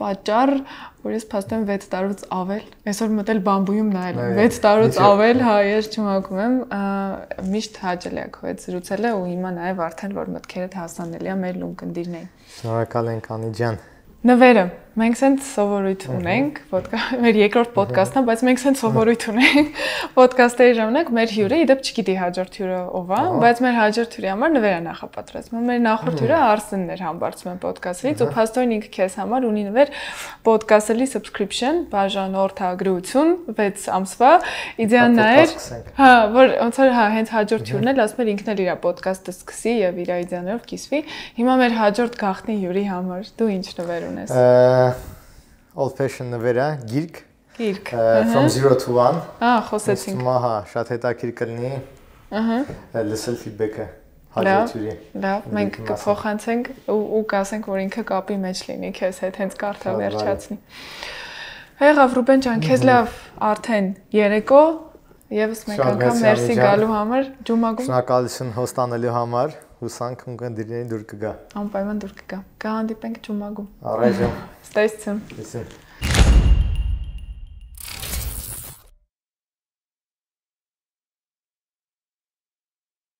պատճառ, որ ես փաստորեն 6 տարուց ավել, այսօր մտել բամբույում նայել հա, եմ, 6 տարուց ավել հայեր չմակում եմ, միշտ հաճելի է քո այդ զրուցելը ու հիմա նաև արդեն որ մտքերդ հասանելի է մեր լունկնդիրներին։ Շնորհակալ ենք Անի ջան։ Նվերը Մենք ցենց սովորույթ ունենք, ոդկաստ մեր երկրորդ ոդկաստն է, բայց մենք ցենց սովորույթ ունենք։ Ոդկաստերի ժամանակ մեր հյուրը, իդեպ չգիտի հաջորդ հյուրը ով է, բայց մեր հաջորդ հյուրի համար նվեր է նախապատրաստվում։ Մեր նախորդ հյուրը Արսենն էր համբարձում են ոդկաստից ու Pastor-ն ինքը քեզ համար ունի նվեր ոդկաստելի subscription, բաժան օրթագրություն 6 ամսվա, իդեան հա, նաեր։ Հա, որ ոնց որ հա հենց հաջորդ հյուրն էլ ասում էր ինքն էլ իր ոդկաստը սկսի եւ իր իդեաներով կիսվի։ Հիմա մեր հաջորդ գախնի հյուրի համար դու ինչ նվեր ունես։ Ա old fashion-ը վերա, գիրք։ Գիրք։ From 0 to 1։ Ահա, խոսեցինք։ Հիմա հա, շատ հետաքրքիր կլինի։ Ահա։ Լսել feedback-ը հաջորդյուրի։ Լավ, մենք կփոխանցենք ու կասենք, որ ինքը կապի մեջ լինի քեզ հետ, հենց կարթա վերջացնի։ Հեղավ Ռուբեն ջան, քեզ լավ արդեն երեկո Եվս մեկ անգամ մերսի գալու համար, ջումագում։ Շնորհակալություն հոստանելու համար հուսանքում կնդիրներին դուր կգա։ Անպայման դուր կգա։ Կհանդիպենք ճումագում։ Առայժմ։ Ստացություն։ Լսեմ։